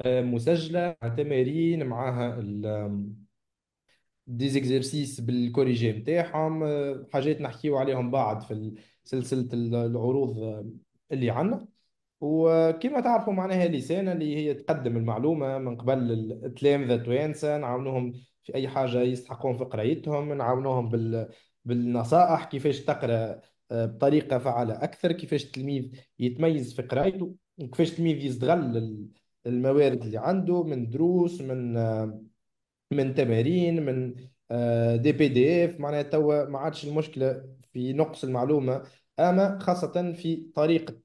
آه، مسجله مع تمارين معاها دي زيكزرسيس بالكوريجي نتاعهم آه، حاجات نحكيو عليهم بعد في سلسله العروض آه، اللي عندنا وكما تعرفوا معناها لسانة اللي هي تقدم المعلومة من قبل التلامذة التوانسة نعاونوهم في أي حاجة يستحقون في قرايتهم نعاونوهم بال... بالنصائح كيفاش تقرأ آه، بطريقه فعاله اكثر كيفاش التلميذ يتميز في قرايته وكيفاش التلميذ يستغل الموارد اللي عنده من دروس من آه، من تمارين من آه، دي بي دي اف معناها توا ما عادش المشكله في نقص المعلومه اما خاصه في طريقه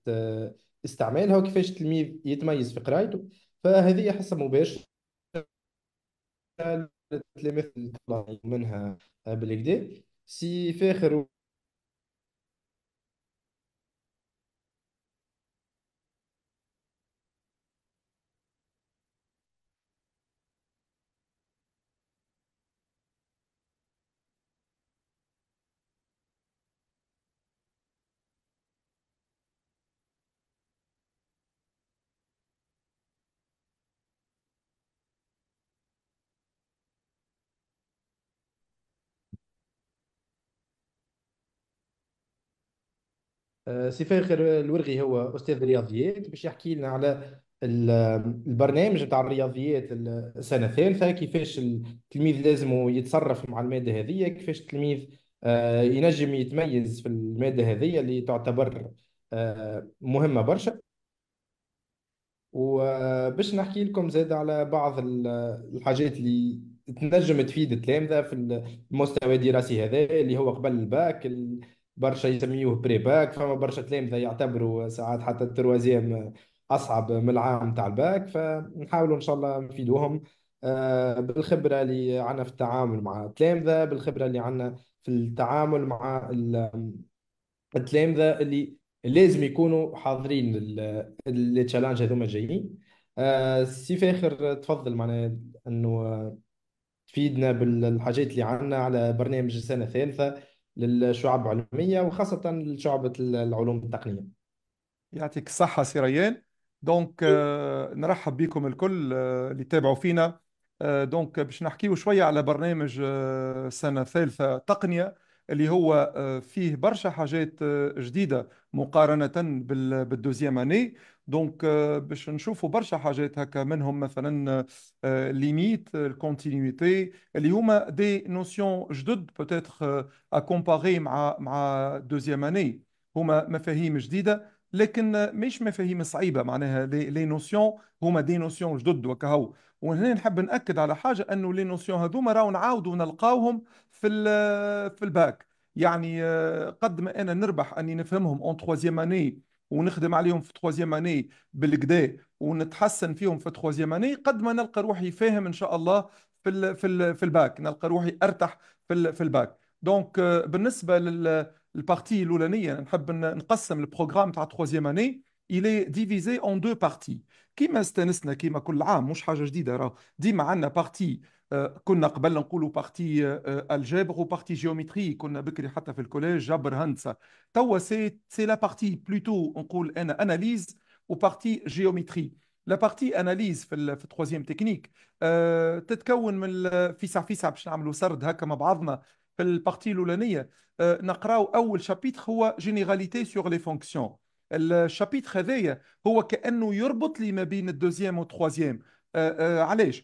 استعمالها وكيفاش التلميذ يتميز في قرايته فهذه حصه مباشره للتلاميذ منها بالكدا سي فاخر آه، سي فاخر الورغي هو استاذ الرياضيات باش يحكي لنا على البرنامج نتاع الرياضيات السنه الثالثه كيفاش التلميذ لازم يتصرف مع الماده هذه كيفاش التلميذ آه، ينجم يتميز في الماده هذه اللي تعتبر آه، مهمه برشا وباش نحكي لكم زاد على بعض الحاجات اللي تنجم تفيد التلامذه في المستوى الدراسي هذا اللي هو قبل الباك برشا يسميوه بري باك فما برشا تلامذه يعتبروا ساعات حتى التروازيام اصعب من العام تاع الباك فنحاولوا ان شاء الله نفيدوهم آه، بالخبره اللي عندنا في التعامل مع التلامذه بالخبره اللي عندنا في التعامل مع التلامذه اللي لازم يكونوا حاضرين للتشالنج هذوما الجايين آه، سي فاخر تفضل معنا انه تفيدنا بالحاجات اللي عندنا على برنامج السنه الثالثه للشعب العلميه وخاصه لشعبه العلوم التقنيه يعطيك الصحه سي ريان دونك آه، نرحب بكم الكل آه، اللي تابعوا فينا دونك آه، باش نحكيو شويه على برنامج سنه ثالثه تقنيه اللي هو فيه برشا حاجات جديده مقارنه بالدوزيام اني دونك euh, باش نشوفوا برشا حاجات هكا منهم مثلا ليميت آه، آه، الكونتينيتي هما دي نوسيون جدد بوتيتر كومباري آه، مع مع دوزيام اني هما مفاهيم جديده لكن مش مفاهيم صعيبه معناها لي نوسيون هما دي نوسيون جدد وكهو وهنا نحب ناكد على حاجه انه لي نوسيون هذوما راهو نعاودوا نلقاوهم في في الباك يعني قد ما انا نربح اني نفهمهم اون تروازيام اني ونخدم عليهم في تخوازيام اني بالكدا ونتحسن فيهم في تخوازيام اني قد ما نلقى روحي فاهم ان شاء الله في الـ في الـ في الباك نلقى روحي ارتاح في في الباك دونك آه، بالنسبه للبارتي الاولانيه نحب نقسم البروغرام تاع تخوازيام اني il est divisé en deux parties كيما استانسنا كيما كل عام مش حاجه جديده راه ديما عندنا بارتي آه، كنا قبل نقولوا بارتي الجبر وبارتي جيومتري كنا بكري حتى في الكوليج جبر هندسه توا سي سي لا بارتي بلوتو نقول انا اناليز وبارتي جيومتري لا بارتي اناليز في ال في تكنيك أه تتكون من فيسع فيسع باش نعملوا سرد هكا مع بعضنا في البارتي الاولانيه أه نقراو اول شابيتر هو جينيراليتي سور لي فونكسيون الشابيتر هذايا هو كانه يربط لي ما بين الدوزيام والتروازيام أه أه علاش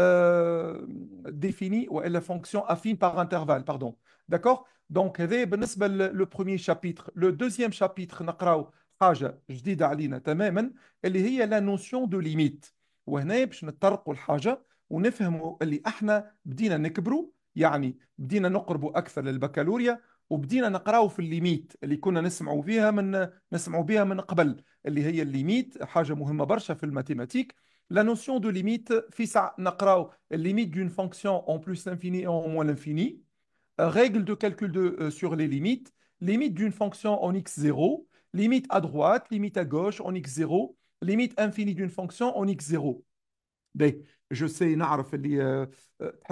Euh, définie ou la fonction affine par intervalle, pardon. D'accord Donc, c'est بالنسبة le premier chapitre. Le deuxième chapitre, نقراو حاجة جديدة علينا تماما اللي هي la notion de limite. وهنا باش نتطرقوا الحاجة ونفهموا اللي احنا بدينا نكبروا يعني بدينا نقربوا أكثر للبكالوريا وبدينا نقراوا في الليميت اللي كنا نسمعوا فيها من نسمعوا بها من قبل اللي هي الليميت حاجة مهمة برشا في الماتيماتيك la notion de limite, fisa la limite d'une fonction en plus l'infini et en moins l'infini, euh, règle de calcul de, euh, sur les limites, limite d'une fonction en x0, limite à droite, limite à gauche en x0, limite infinie d'une fonction en x0. je sais, euh,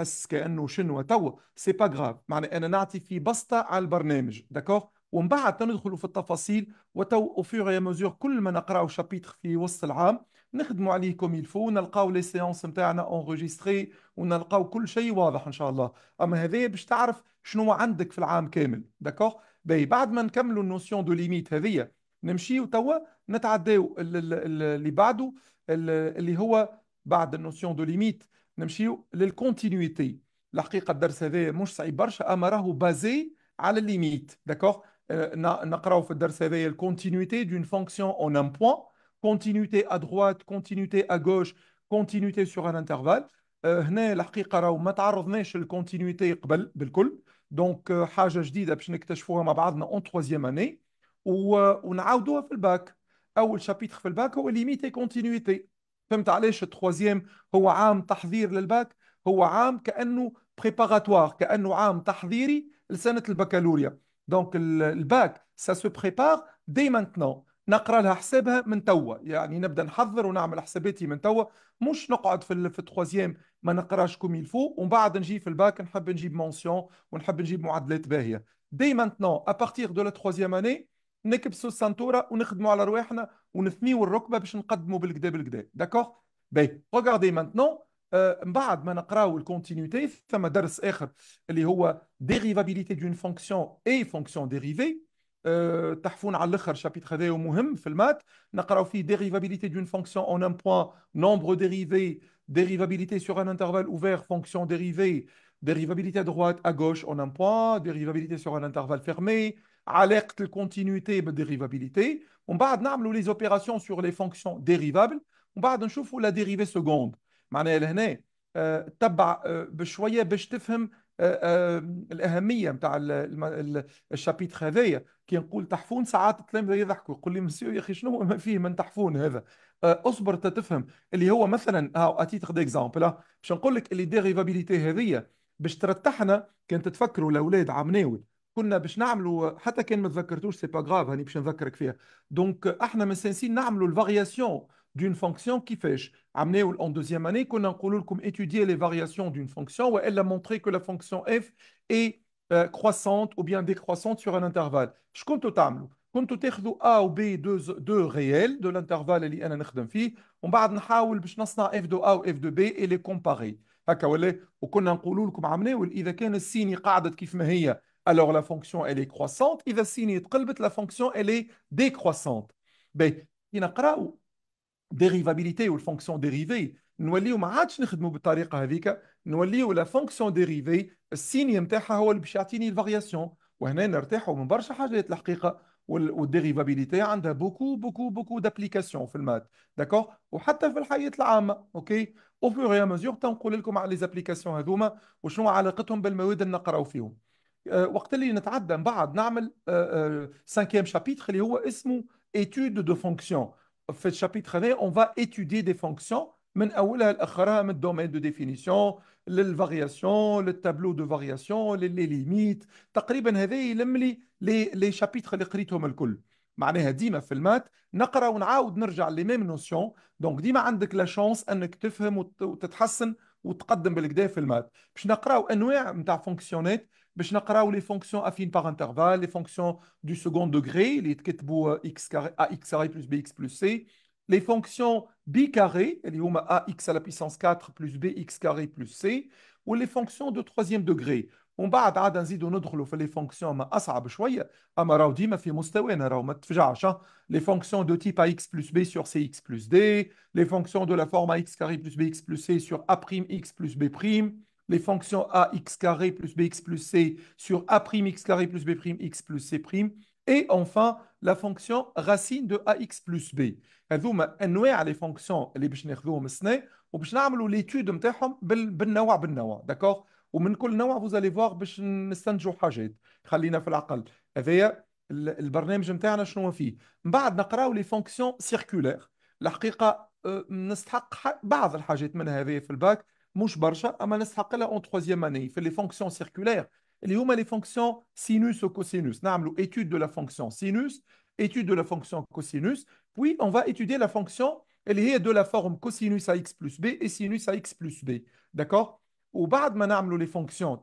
ce اللي pas grave. D'accord ومن بعد تندخلوا في التفاصيل وتو au fur et à mesure كل ما نقراو شابيتر في وسط العام نخدموا عليه كوم يلفو ونلقاو لي سيونس نتاعنا اونغوجيستري ونلقاو كل شيء واضح ان شاء الله اما هذا باش تعرف شنو عندك في العام كامل داكوغ باهي بعد ما نكملوا النوسيون دو ليميت هذيا نمشيو توا نتعداو اللي بعده اللي هو بعد النوسيون دو ليميت نمشيو للكونتينيتي الحقيقه الدرس هذا مش صعيب برشا اما راهو بازي على الليميت أه، داكوغ نقراو في الدرس هذايا الكونتينيتي دون فونكسيون اون ان بوان continuité à droite, continuité à gauche, continuité sur un intervalle. هنا الحقيقه راهو ما تعرضناش للكونتينيتي قبل بالكل دونك حاجه جديده باش نكتشفوها مع بعضنا اون اني ونعاودوها في الباك اول شابيتر في الباك هو ليميتي كونتينيتي هو عام le bac, ça se prépare dès maintenant. نقرا لها حسابها من توا يعني نبدا نحضر ونعمل حساباتي من توا مش نقعد في في التخوازيام ما نقراش كوم الفو ومن بعد نجي في الباك نحب نجيب مونسيون ونحب نجيب معدلات باهيه دي مانتنون ابارتيغ دو لا تخوازيام اني نكبسوا السنتوره ونخدموا على رواحنا ونثنيوا الركبه باش نقدموا بالكدا بالكدا داكوغ باهي ريغاردي مانتنون من بعد ما نقراو الكونتينيتي ثم درس اخر اللي هو ديريفابيليتي دون فونكسيون اي فونكسيون ديريفي Euh, تحفون على الاخر شابيتر هذايا مهم في المات نقراو فيه dérivabilité d'une fonction en un point, nombre dérivabilité sur un intervalle ouvert, fonction dérivée, dérivabilité à droite, à gauche en un point, dérivabilité sur un intervalle fermé, alerte continuité, ben, dérivabilité. On va fait les opérations sur les fonctions dérivables. On va نشوفوا la dérivée seconde. آه، آه، الاهميه نتاع الشابيتر هذايا كي نقول تحفون ساعات التلاميذ يضحكوا يقول لي مسيو يا اخي شنو ما فيه من تحفون هذا آه، اصبر تتفهم اللي هو مثلا اتي اتيتر اكزامبل باش نقول لك اللي ديريفابيليتي هذيا باش ترتحنا كان تتفكروا الاولاد عمناوي كنا باش نعملوا حتى كان ما تذكرتوش سي با غراف هاني باش نذكرك فيها دونك احنا مسنسين نعملوا الفارياسيون d'une fonction qui fait en deuxième année qu'on a étudié les variations d'une fonction où elle a montré que la fonction f est euh, croissante ou bien décroissante sur un intervalle je compte au tamlo كنتوا تاخذوا A ou B deux réels, de l'intervalle لانترفال اللي انا نخدم فيه ومن بعد نحاول باش نصنع de دو A و اف دو B اللي كومباري هكا ولا وكنا نقولوا كان alors la fonction elle est croissante signe السين تقلبت la fonction elle est décroissante باهي ben، نقراو ديريفابيليتي والفونكسيون ديريفي نوليو ما عادش نخدموا بالطريقه هذيك نوليو لا فونكسيون ديريفي السيني نتاعها هو اللي باش يعطيني الفارياسيون وهنا نرتاحوا من برشا حاجات الحقيقه والديريفابيليتي عندها بوكو بوكو بوكو دابليكاسيون في المات داكور وحتى في الحياه العامه اوكي او فور مزيور تنقول لكم على لي زابليكاسيون هذوما وشنو علاقتهم بالمواد اللي نقراو فيهم وقت اللي نتعدى من بعد نعمل سانكيام شابيتر اللي هو اسمه ايتود دو فونكسيون في الشابيتر هذا اون فا اتيدي دي فونكسيون من اولها لاخرها من الدومين دو ديفينيسيون للفارياسيون للتابلو دو فارياسيون لي ليميت تقريبا هذا يلم لي لي شابيتر اللي قريتهم الكل معناها ديما في المات نقرا ونعاود نرجع لي ميم نوسيون دونك ديما عندك لا شانس انك تفهم وتتحسن وتقدم بالكدا في المات باش نقراو انواع نتاع فونكسيونات les fonctions affines par intervalle, les fonctions du second degré x bx c les fonctions b carré à la puissance 4 plus plus c ou les fonctions de troisième degré on hein. les fonctions de type ax plus b sur cx plus d les fonctions de la forme x plus bx plus c sur a x plus b les fonctions ax carré plus bx plus c sur a'x carré plus b'x plus c'. Et enfin, la fonction racine de ax plus b. هذوما انواع لي فونكسيون اللي باش ناخذوهم السنه وباش نعملوا ليتود نتاعهم بالنوع بالنوع ومن كل نوع حاجات خلينا في العقل هذايا البرنامج نتاعنا شنو بعد نقراو لي فونكسيون سيركولير نستحق بعض الحاجات من هذه في الباك mouche barja, amanes haqala en troisième année. Il fait les fonctions circulaires. Il y a les fonctions sinus ou cosinus. Nous étude de la fonction sinus, étude de la fonction cosinus. Puis, on va étudier la fonction elle est de la forme cosinus à x plus b et sinus à x plus b. D'accord ou بعد ما نعملوا لي les fonctions.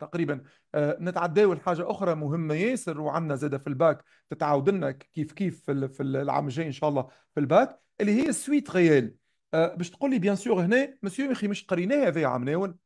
نتعداو لحاجه اخرى مهمه ياسر وعندنا زاده في الباك تتعاود لنا كيف كيف في أه، باش تقول لي بيان سور هنا مسيو اخي مش قريناها هذايا ناول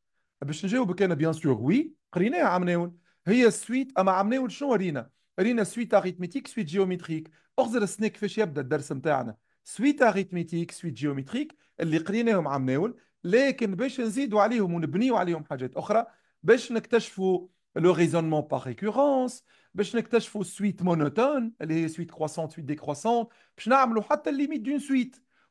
باش نجاوبك انا بيان سور وي قريناها ناول هي السويت اما ناول شنو رينا؟ رينا سويت اريتميتيك سويت جيومتريك اخزر السنه كيفاش يبدا الدرس نتاعنا سويت اريتميتيك سويت جيومتريك اللي قريناهم ناول لكن باش نزيدوا عليهم ونبنيوا عليهم حاجات اخرى باش نكتشفوا لو ريزونمون باغ ريكورونس باش نكتشفوا سويت مونوتون اللي هي سويت كروسونت سويت ديكروسونت باش نعملوا حتى الليميت دون سويت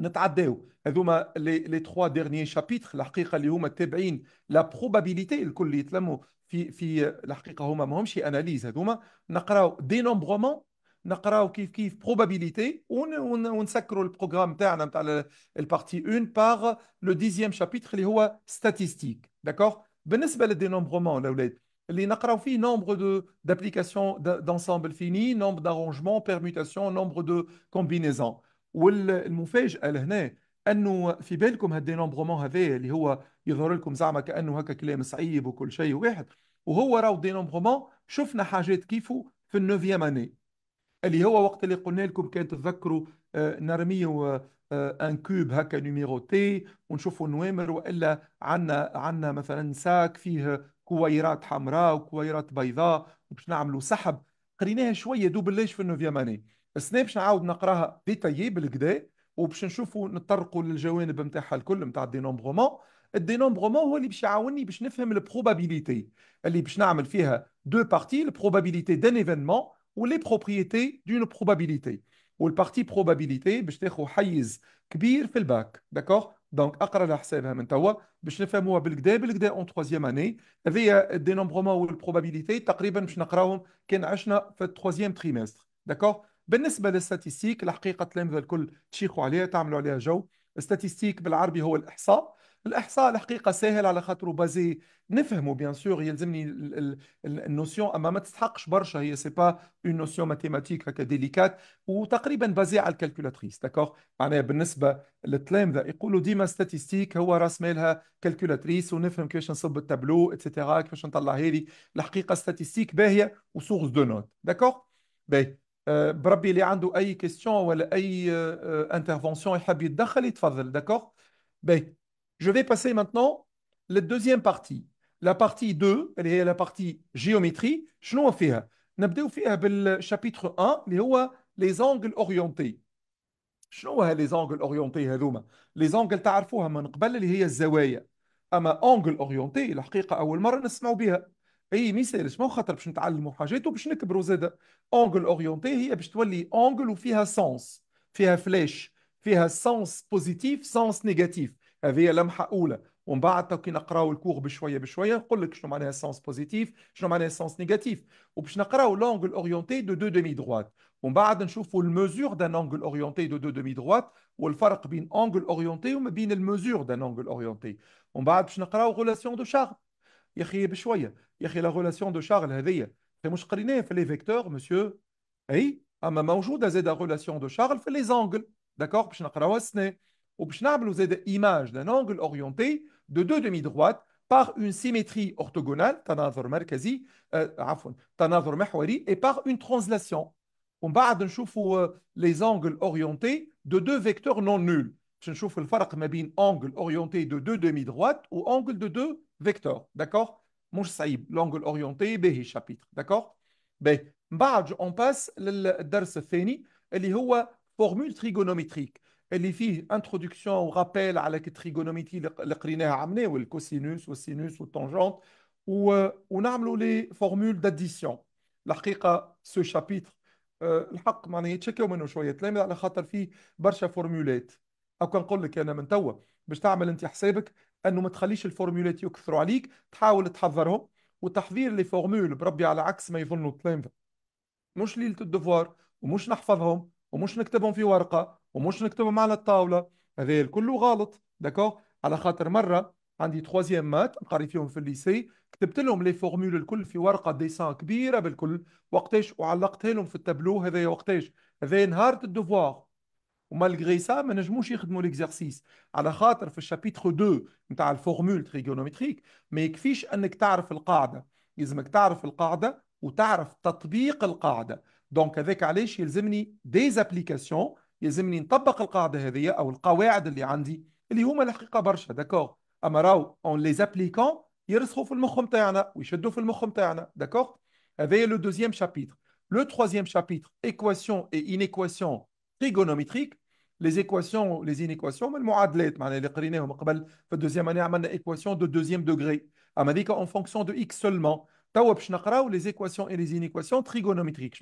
نتعداو هذوما لي تخوا ديرني شابيتر الحقيقه اللي هما تابعين لا بروبابيليتي le يتلموا في في الحقيقه هما ماهمش اناليز هذوما نقراو نقراو كيف كيف البروغرام تاعنا نتاع البارتي 1 باغ لو اللي هو اللي نقراو nombre d'applications d'ensemble fini nombre d'arrangements permutations nombre de combinaisons والمفاجاه لهنا انه في بالكم هالدينومبرومون هذايا اللي هو يظهر لكم زعما كانه هكا كلام صعيب وكل شيء واحد وهو راهو دينومبرومون شفنا حاجات كيفه في النوفيام اني اللي هو وقت اللي قلنا لكم كان تتذكروا نرميو ان كوب هكا نيميروتي ونشوفوا نوامر والا عندنا عندنا مثلا ساك فيه كويرات حمراء وكويرات بيضاء باش نعملوا سحب قريناها شويه دوبلاش في النوفيام اني السنه باش نعاود نقراها ديتايي بالكدا وباش نشوفوا نطرقوا للجوانب نتاعها الكل نتاع الدينومبرومون الدينومبرومون هو اللي باش يعاوني باش نفهم البروبابيليتي اللي باش نعمل فيها دو بارتي البروبابيليتي دان ايفينمون ولي بروبريتي دون بروبابيليتي والبارتي بروبابيليتي باش تاخذ حيز كبير في الباك داكوغ دونك اقرا لها حسابها من توا باش نفهموها بالكدا بالكدا اون تخوازيام اني هذيا الدينومبرومون والبروبابيليتي تقريبا باش نقراهم كان عشنا في التخوازيام تريمستر داكوغ بالنسبه للستاتيستيك الحقيقه التلامذه الكل تشيخوا عليها تعملوا عليها جو الستاتيستيك بالعربي هو الاحصاء الاحصاء الحقيقه ساهل على خاطر بازي نفهمه بيان سور يلزمني النوسيون اما ما تستحقش برشا هي سي با اون نوسيون ماتيماتيك هكا ديليكات وتقريبا بازي على الكالكولاتريس داكوغ معناها بالنسبه للتلامذه يقولوا ديما ستاتيستيك هو راس مالها كالكولاتريس ونفهم كيفاش نصب التابلو اتسيتيرا كيفاش نطلع هذه الحقيقه ستاتيستيك باهيه وسورس دو نوت داكوغ باهي بربي اللي عنده اي كيستيون ولا اي انترفونسيون يحب يتدخل يتفضل داكور باهي جو في باسي مانتنون للدوزيام بارتي لا بارتي 2 اللي هي لا بارتي جيومتري شنو فيها نبداو فيها بالشابيتر 1 اللي هو لي زونغل اورينتي شنو هي لي زونغل اورينتي هذوما لي زونغل تعرفوها من قبل اللي هي الزوايا اما اونغل اورينتي الحقيقه اول مره نسمعوا بها هي مثال مو خاطر باش نتعلموا حاجات وباش نكبروا زاده اونجل اورينتي هي باش تولي اونجل وفيها سونس فيها فلاش فيها سونس بوزيتيف سونس نيجاتيف هذه لمحه اولى ومن بعد كي نقراو الكور بشويه بشويه نقول لك شنو معناها سونس بوزيتيف شنو معناها سونس نيجاتيف وباش نقراو لونجل اورينتي دو دو ديمي دروات ومن بعد نشوفوا الميزور دان اونجل اورينتي دو دو ديمي دروات والفرق بين اونجل اورينتي وما بين الميزور دان اونجل اورينتي ومن بعد باش نقراو غولاسيون دو شارب il y a la relation de Charles hein très dire fait les vecteurs monsieur hey dans la relation de Charles fait les angles d'accord puis on a travaillé ou puis on a d'un angle orienté de deux demi droites par une symétrie orthogonale et par une translation on parle d'un les angles orientés de deux vecteurs non nuls je ne chauffe le un angle orienté de deux demi droites ou angle de deux فيكتور d'accord مش صعيب لونجل اورينتي باهي شابيتر داكور باهي من بعد اون باس للدرس الثاني اللي هو فورمول تريغونومتريك اللي فيه انتروداكسيون ورابيل على التريغونومتري اللي قريناها عمنا والكوسينوس والسينوس والتونجونت و... ونعملوا لي فورمول داديسيون الحقيقه سو شابيتر الحق معناها يتشكاو منه شويه تلاميذ على خاطر فيه برشا فورمولات هاكا نقول لك انا من توا باش تعمل انت حسابك انه ما تخليش الفورمولات يكثروا عليك تحاول تحضرهم وتحضير لي فورمول بربي على عكس ما يظنوا الطلاب مش ليله الدفوار ومش نحفظهم ومش نكتبهم في ورقه ومش نكتبهم على الطاوله هذا الكل غلط داكوغ على خاطر مره عندي تخوازيام مات نقري فيهم في الليسي كتبت لهم لي فورمول الكل في ورقه ديسان كبيره بالكل وقتاش وعلقتها لهم في التابلو هذايا وقتاش هذايا نهار الدفوار ومالغري سا ما نجموش يخدموا ليكزارسيس على خاطر في الشابيتر 2 نتاع الفورمول تريغونومتريك ما يكفيش انك تعرف القاعده يلزمك تعرف القاعده وتعرف تطبيق القاعده دونك هذاك علاش يلزمني ديزابليكاسيون يلزمني نطبق القاعده هذه او القواعد اللي عندي اللي هما الحقيقه برشا داكور اما راو اون لي زابليكون يرسخوا في المخ نتاعنا ويشدوا في المخ نتاعنا داكور هذا لو دوزيام شابيتر لو تخوازيام شابيتر ايكواسيون اي انيكواسيون تريغونومتريك les équations les inéquations mais المعادلات de deuxième degré en fonction de x seulement les équations et les inéquations trigonométriques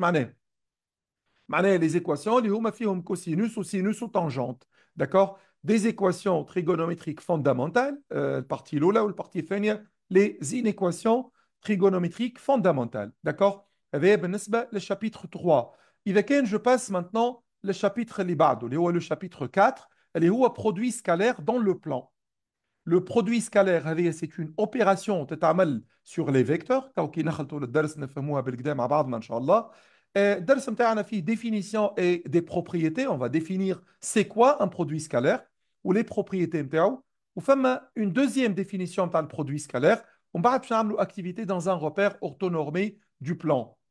les équations اللي هما hum, hum, cosinus ou sinus ou tangente d'accord des équations trigonométriques fondamentales euh, partie الاولى partie الثانيه les inéquations trigonométriques fondamentales d'accord bien, le chapitre 3 اذا je passe maintenant le chapitre le chapitre 4, où un produit scalaire dans le plan. Le produit scalaire, c'est une opération sur les vecteurs. définition et des propriétés. On va définir c'est quoi un produit scalaire ou les propriétés Ou fait une deuxième définition de produit scalaire. On va faire une activité dans un repère orthonormé du plan.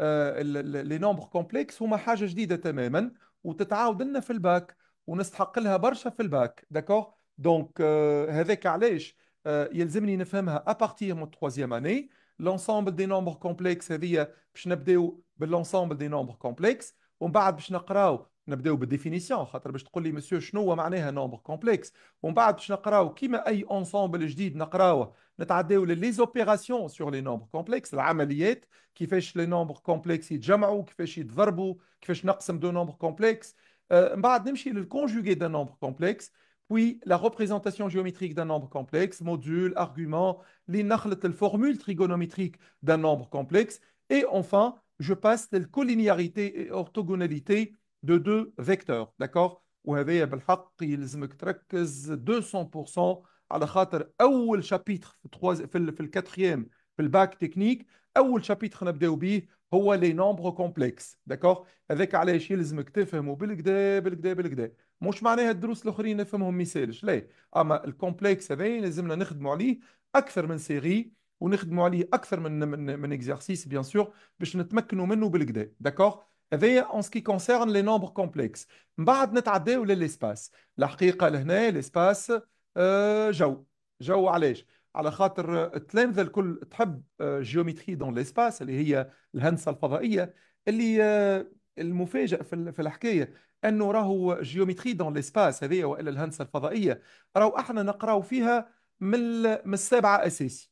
آه، لي نومبر كومبلكس هما حاجه جديده تماما وتتعاود لنا في الباك ونستحق لها برشا في الباك داكور دونك euh، هذاك علاش آه، يلزمني نفهمها ابارتير من تخوازيام اني لونسومبل دي نومبر كومبلكس هذه باش نبداو باللونسومبل دي نومبر كومبلكس ومن بعد باش نقراو nous allons à la définition. Chacun dire, Monsieur, qu'est-ce un nombre complexe. Ensuite, nous allons lire quel ensemble Nous allons les opérations sur les nombres complexes, l'opération qui fait les nombres complexes, la somme, la multiplication, la division de deux nombres complexes. Ensuite, nous le conjugué d'un nombre complexe. puis la représentation géométrique d'un nombre complexe, module, argument, les différentes formules trigonométriques d'un nombre complexe. Et enfin, je passe à la collinéarité et l'orthogonalité de deux vecteurs داكوغ وهذايا بالحق يلزمك تركز 200% على خاطر اول شابيتر في التخوز... في, ال... في الكاتريام في الباك تكنيك اول شابيتر نبداو به هو لي نومبر كومبلكس داكوغ هذاك علاش يلزمك تفهمه بالكدا بالكدا بالكدا مش معناها الدروس الاخرين نفهمهم ما يسالش لا اما الكومبلكس هذا لازمنا نخدموا عليه اكثر من سيري ونخدموا عليه اكثر من من من اكزرسيس بيان سور باش نتمكنوا منه بالكدا داكوغ هذايا اون سكي كونسيرن لي نومبر كومبلكس من بعد نتعداو للاسباس الحقيقه لهنا الاسباس آه، جو جو علاش على خاطر التلامذه آه، الكل تحب جيومتري دون ليسباس اللي هي الهندسه الفضائيه اللي آه، المفاجئ في الحكايه انه راهو جيومتري دون ليسباس هذه والا الهندسه الفضائيه راهو احنا نقراو فيها من من السابعه اساسي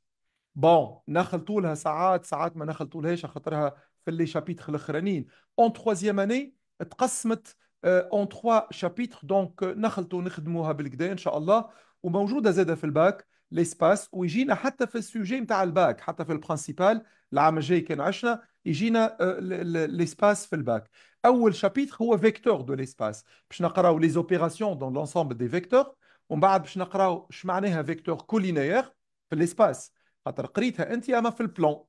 بون نخلطولها ساعات ساعات ما نخلطولهاش خاطرها في لي شابيتر الاخرانيين اون تخوازيام اني تقسمت اون euh, تخوا شابيتر دونك euh, نخلطوا نخدموها بالكدا ان شاء الله وموجوده زاده في الباك ليسباس ويجينا حتى في السوجي نتاع الباك حتى في البرانسيبال العام الجاي كان عشنا يجينا euh, ليسباس في الباك اول شابيتر هو فيكتور دو ليسباس باش نقراو لي زوبيراسيون دون لونسومبل دي فيكتور ومن بعد باش نقراو اش معناها فيكتور كولينير في ليسباس خاطر قريتها انت اما في البلون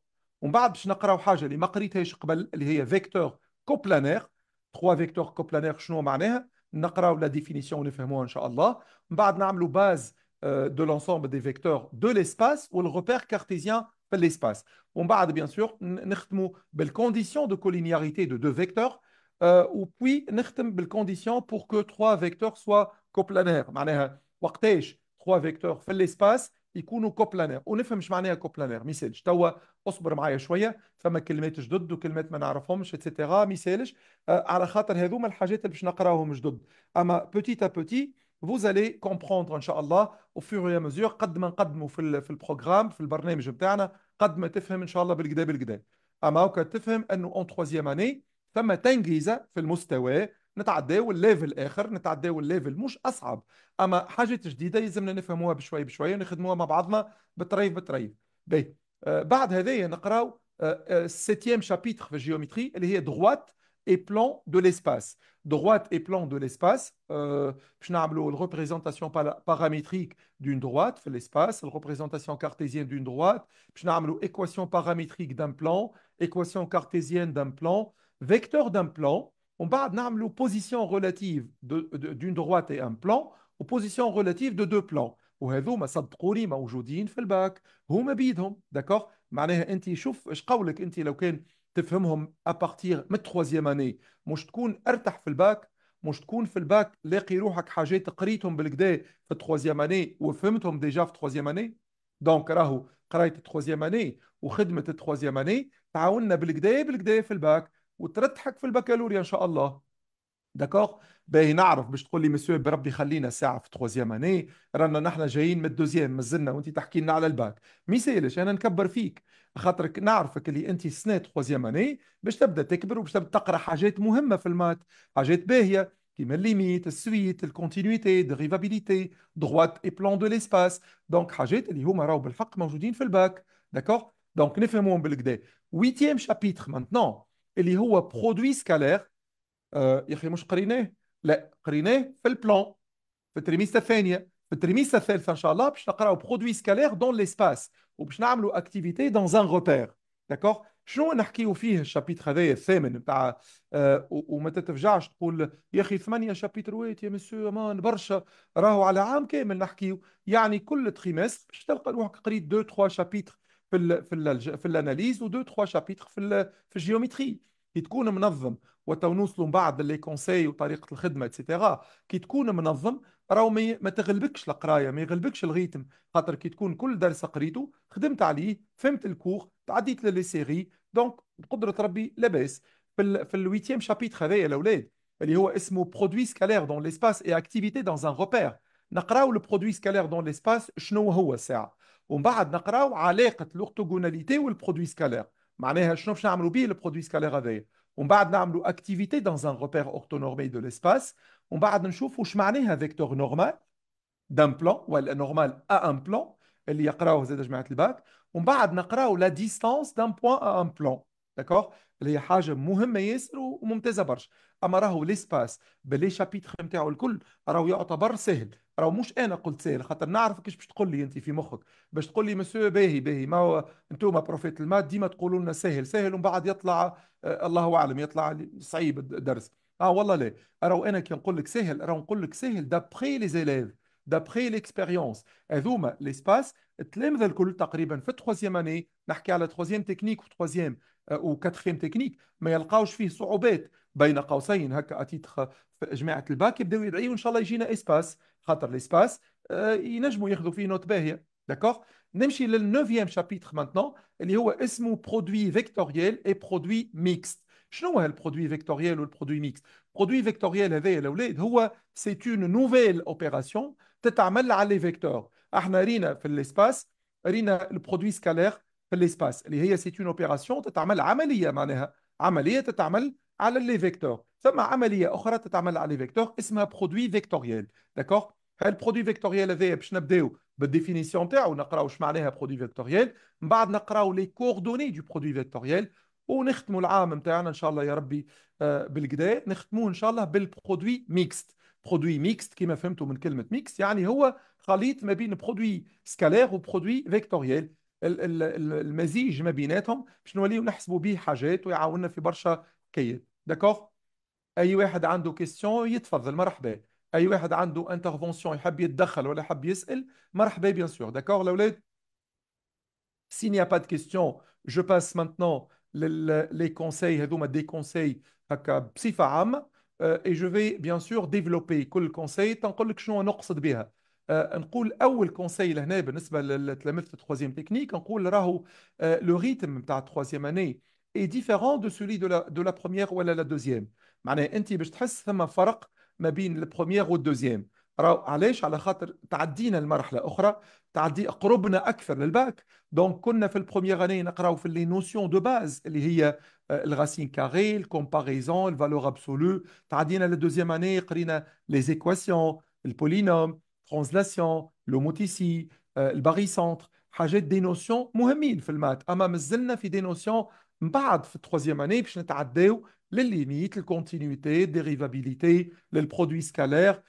On va après nous regarder les magrits qu'elles, les vecteurs coplanaires. Trois vecteurs coplanaires, qu'est-ce que ça la définition, on le fera, la base de l'ensemble des vecteurs de l'espace ou le repère cartésien de l'espace. On va bien sûr mettre les condition de colinéarité de deux vecteurs ou puis mettre les condition pour que trois vecteurs soient coplanaires. Ça veut dire, trois vecteurs de l'espace. يكونوا كوبلانير ونفهم مش معناها كوبلانير مثالش توا اصبر معايا شويه فما كلمات جدد وكلمات ما نعرفهمش اتسيتيرا مثالش آه على خاطر هذوما الحاجات اللي باش نقراوهم جدد اما بوتي تا بوتي vous allez comprendre ان شاء الله au fur et à mesure قد ما نقدموا في في البروغرام في البرنامج بتاعنا قد ما تفهم ان شاء الله بالقدا بالقدا اما وكتفهم تفهم انه اون تخوازيام اني ثم تنجيزه في المستوى نتعداو الليفل اخر نتعداو الليفل مش et plan de l'espace. Droite et plan de l'espace, représentation paramétrique d'une droite, l'espace, la représentation cartésienne d'une droite, équation paramétrique d'un plan, équation cartésienne d'un plan, vecteur d'un plan, ومن بعد نعملوا بوزيسيون ريلاتيف دون دروات اي ان بلان وبوزيسيون ريلاتيف دو دو بلان وهذوما صدقوني موجودين في الباك هما بيدهم داكوغ معناها انت شوف اش قولك انت لو كان تفهمهم ابارتيغ من التخوازيام اني مش تكون ارتاح في الباك مش تكون في الباك لاقي روحك حاجات قريتهم بالكدا في التخوازيام اني وفهمتهم ديجا في التخوازيام اني دونك راهو قرايه التخوازيام اني وخدمه التخوازيام اني تعاوننا بالكدا بالكدا في الباك وترتحك في البكالوريا ان شاء الله داكوغ باهي نعرف باش تقول لي مسيو بربي خلينا ساعه في تخوزيام اني رانا نحن جايين من الدوزيام مازلنا وانت تحكي لنا على الباك ما يسالش انا نكبر فيك خاطرك نعرفك اللي انت سنه تخوزيام اني باش تبدا تكبر وباش تبدا تقرا حاجات مهمه في المات حاجات باهيه كيما الليميت السويت الكونتينيتي ديريفابيليتي دروات اي بلان دو ليسباس دونك حاجات اللي هما راهو بالحق موجودين في الباك داكوغ دونك نفهموهم بالكدا 8 شابيتر مانتنون اللي هو برودوي سكالير آه يا اخي مش قريناه لا قريناه في البلان في التريميستا الثانيه في التريميستا الثالثه ان شاء الله باش نقراو برودوي سكالير دون ليسباس وباش نعملوا اكتيفيتي دون ان روبير داكوغ شنو نحكيو فيه الشابيتر هذايا الثامن نتاع آه وما تتفجعش تقول يا اخي ثمانيه شابيتروات يا مسيو امان برشا راهو على عام كامل نحكيو يعني كل تريمستر باش تلقى روحك قريت دو تخوا شابيتر في الـ في الـ في الاناليز ودو تخوا شابيتر في في الجيومتري كي تكون منظم وتو من بعض لي كونساي وطريقه الخدمه اتسيتيرا كي تكون منظم راهو ما تغلبكش القرايه ما يغلبكش الغيتم خاطر كي تكون كل درس قريته خدمت عليه فهمت الكور تعديت للي سيري دونك بقدره ربي لاباس في الـ في الويتيام شابيتر هذايا الاولاد اللي هو اسمه برودوي سكالير دون ليسباس اي اكتيفيتي دون ان روبير نقراو البرودوي سكالير دون ليسباس شنو هو الساعه ومن بعد نقراو علاقه لوكتوغوناليتي والبرودوي سكالير معناها شنو باش نعملوا به البرودوي سكالير هذايا ومن بعد نعملوا اكتيفيتي دون ان روبير اورتونورمي دو لسباس ومن بعد نشوفوا واش معناها فيكتور نورمال دان بلان ولا نورمال ا ان بلان اللي يقراوه زاد جماعه الباك ومن بعد نقراو لا ديستانس دان بوان ا ان بلان داكوغ اللي هي حاجه مهمه ياسر وممتازه برشا اما راهو ليسباس بلي شابيتر نتاعو الكل راهو يعتبر سهل راه مش انا قلت سهل خاطر نعرف كيش باش تقول لي انت في مخك باش تقول لي مسيو باهي باهي ما هو انتوما بروفيت المات ديما تقولوا لنا سهل سهل ومن بعد يطلع آه، الله اعلم يطلع صعيب الدرس اه والله لا راه انا كي نقول لك سهل راه نقول لك سهل دابخي لي زيليف D'après l'expérience, l'espace, le même que le taquribène, fait troisième année, a la troisième technique ou troisième euh, ou quatrième technique, mais il y a des cas où je suis sur il y a le cas où je suis sur le bête, il y a le cas où je suis sur l'espace, je ne suis pas sur D'accord Même si le neuvième chapitre maintenant, il y a le produit vectoriel et le produit mixte. Je ne sais pas le produit vectoriel ou le produit mixte. Le produit vectoriel c'est une nouvelle opération. تتعمل على لي فيكتور احنا رينا في الاسباس رينا البرودوي سكالير في الاسباس اللي هي سيت اون اوبيراسيون تتعمل عمليه معناها عمليه تتعمل على لي فيكتور ثم عمليه اخرى تتعمل على لي فيكتور اسمها برودوي فيكتوريال داكوغ هاي البرودوي فيكتوريال هذايا باش نبداو بالديفينيسيون تاعو نقراو واش معناها برودوي فيكتوريال من بعد نقراو لي كوردوني دو برودوي فيكتوريال ونختموا العام نتاعنا ان شاء الله يا ربي آه، بالكدا نختموه ان شاء الله بالبرودوي ميكست برودوي ميكست كما فهمتوا من كلمه ميكس يعني هو خليط ما بين برودوي سكالير وبرودوي فيكتوريال المزيج ما بيناتهم باش نوليو نحسبوا به حاجات ويعاوننا في برشا حكايات داكوغ اي واحد عنده كيستيون يتفضل مرحبا اي واحد عنده انترفونسيون يحب يتدخل ولا يحب يسال مرحبا بيان سور داكوغ الاولاد سي نيا با دو كيستيون جو باس passe لي كونساي هذوما دي كونساي هكا بصفه عامه اي جو في بيان سور ديفلوبي كل كونساي تنقول لك شنو نقصد بها آه، نقول اول كونساي لهنا بالنسبه للتلامذه التخوازيام تكنيك نقول راهو لو ريتم نتاع التخوازيام اني اي ديفيرون دو سولي دو لا دو لا بروميير ولا لا دوزيام معناها انت باش تحس ثم فرق ما بين البروميير والدوزيام راهو علاش على خاطر تعدينا لمرحله اخرى تعدي قربنا اكثر للباك دونك كنا في البروميير اني نقراو في لي نوسيون دو باز اللي هي Euh, la racine carrée, la comparaison, la valeur absolue. Dans la deuxième année, les équations, le polynôme, translation, le mot ici, euh, le barycentre. حاجات دي نوسيون مهمين في المات اما مازلنا في دي نوسيون من بعد في التروازيام اني باش نتعداو a le ديريفابيليتي للبرودوي سكالير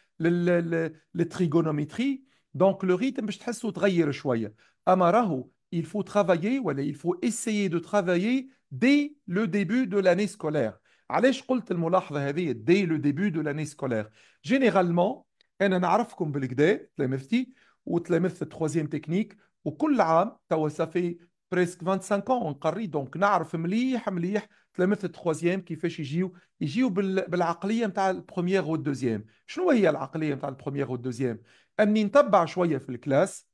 للتريغونومتري دونك le ريتم باش تحسوا تغير Donc le راهو il faut travailler ولا il faut essayer de travailler دي لو début دو لاني scolaire علاش قلت الملاحظه هذه دي لو ديبي دو لاني سكولير جينيرالمون انا نعرفكم بالكدا تلامذتي وتلامذه تخوازيام تكنيك وكل عام توا سافي بريسك 25 ans نقري دونك نعرف مليح مليح تلامذه تخوازيام كيفاش يجيو يجيو بالعقليه نتاع البروميير والدوزيام شنو هي العقليه نتاع البروميير والدوزيام اني نتبع شويه في الكلاس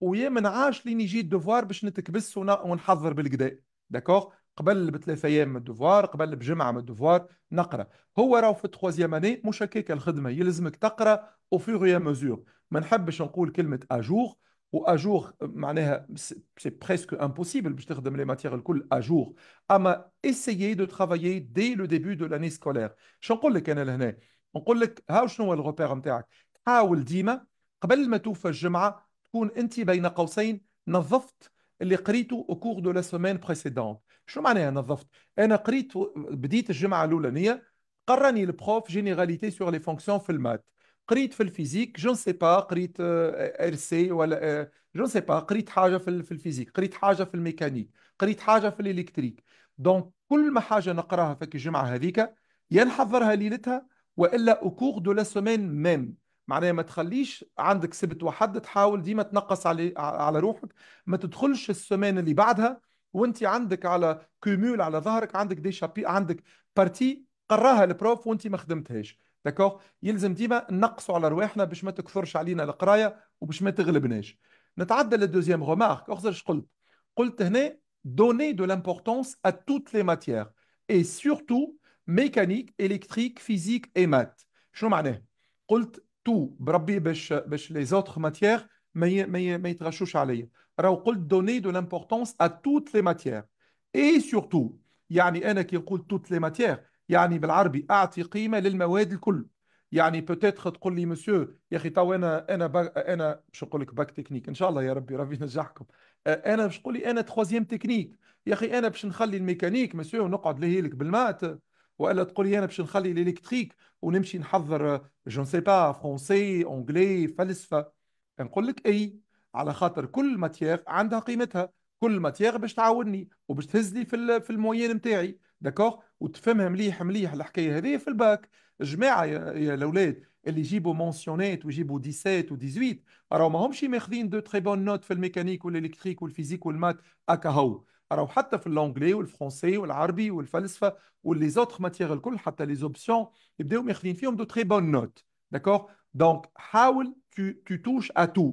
ويا منعاش لين يجي الدوفوار باش نتكبس ونحضر بالكدا داكوغ قبل بثلاث ايام من الدوفوار قبل بجمعه من الدوفوار نقرا هو راهو في التخوازيام اني مش هكاك الخدمه يلزمك تقرا او فيغ مزور ما نحبش نقول كلمه اجور واجور معناها سي بريسك امبوسيبل باش تخدم لي ماتيغ الكل اجور اما اسيي دو ترافايي دي لو ديبي دو لاني سكولير شنو نقول لك انا لهنا نقول لك ها شنو هو الروبير نتاعك حاول ديما قبل ما توفى الجمعه تكون انت بين قوسين نظفت اللي قريته او كور دو لا سومين بريسيدونت شنو معناها نظفت انا قريت بديت الجمعه الاولانيه قراني البروف جينيراليتي سور لي فونكسيون في المات قريت في الفيزيك جون سي با قريت ار آه، سي ولا جون سي با قريت حاجه في الفيزيك قريت حاجه في الميكانيك قريت حاجه في الالكتريك دونك كل ما حاجه نقراها في الجمعه هذيك يا نحضرها ليلتها والا اوكور دو لا سومين ميم معناها ما تخليش عندك سبت وحد تحاول ديما تنقص علي على روحك ما تدخلش السومين اللي بعدها وانت عندك على كومول على ظهرك عندك دي شابي عندك بارتي قراها البروف وانت ما خدمتهاش داكوغ يلزم ديما نقصوا على رواحنا باش ما تكثرش علينا القرايه وباش ما تغلبناش نتعدى للدوزيام غومارك اخزر اش قلت قلت هنا دوني دو لامبورتونس ا توت لي ماتيير اي سورتو ميكانيك الكتريك فيزيك اي مات شنو معناه قلت تو بربي باش باش لي زوتر ماتيير ما ما يتغشوش عليا قلت دوني دو لامبورتونس ا توت لي ماتيير اي سورتو يعني انا كي نقول توت لي ماتيير يعني بالعربي اعطي قيمه للمواد الكل يعني بوتيتر تقول لي مسيو يا اخي تو انا انا بق... انا باش نقول لك باك تكنيك ان شاء الله يا ربي ربي ينجحكم انا باش تقول لي انا تخوازيام تكنيك يا اخي انا باش نخلي الميكانيك مسيو نقعد لهيلك بالمات والا تقول لي انا باش نخلي الالكتريك ونمشي نحضر جون سي با فرونسي اونجلي فلسفه نقول لك اي على خاطر كل ماتيغ عندها قيمتها كل ماتيغ باش تعاوني وباش تهز لي في في الموين نتاعي داكوغ وتفهمها مليح مليح الحكايه هذه في الباك الجماعه يا, يا الاولاد اللي يجيبوا مونسيونات ويجيبوا 17 و18 راهو ماهمش ماخذين دو تري بون نوت في الميكانيك والالكتريك والفيزيك والمات اكا هو راهو حتى في اللونجلي والفرونسي والعربي والفلسفه واللي زوتر ماتيغ الكل حتى لي زوبسيون يبداو ماخذين فيهم دو تري بون نوت داكوغ دونك حاول تو تو توش تو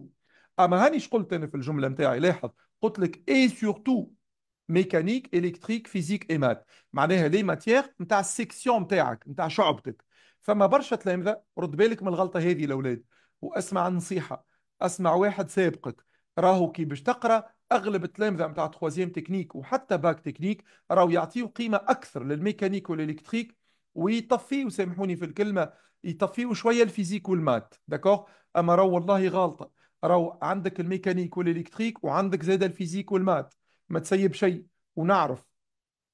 ما هانيش قلت انا في الجمله نتاعي لاحظ قلت لك اي سورتو ميكانيك الكتريك فيزيك اي مات معناها لي ماتيير نتاع السيكسيون نتاعك نتاع شعبتك فما برشا تلامذه رد بالك من الغلطه هذه الاولاد واسمع نصيحه اسمع واحد سابقك راهو كي باش تقرا اغلب التلامذه نتاع تخوازيام تكنيك وحتى باك تكنيك راهو يعطيو قيمه اكثر للميكانيك والالكتريك ويطفيو سامحوني في الكلمه يطفيو شويه الفيزيك والمات داكوغ اما راهو والله غالطه راهو عندك الميكانيك والالكتريك وعندك زاد الفيزيك والمات ما تسيب شيء ونعرف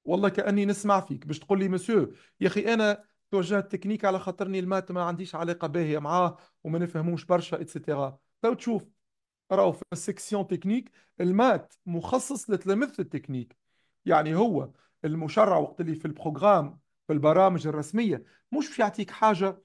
والله كاني نسمع فيك باش تقول لي مسيو يا اخي انا توجهت تكنيك على خاطرني المات ما عنديش علاقه باهيه معاه وما نفهموش برشا اتسيتيرا تو تشوف راهو في السيكسيون تكنيك المات مخصص لتلامذه التكنيك يعني هو المشرع وقت اللي في البروغرام في البرامج الرسميه مش في يعطيك حاجه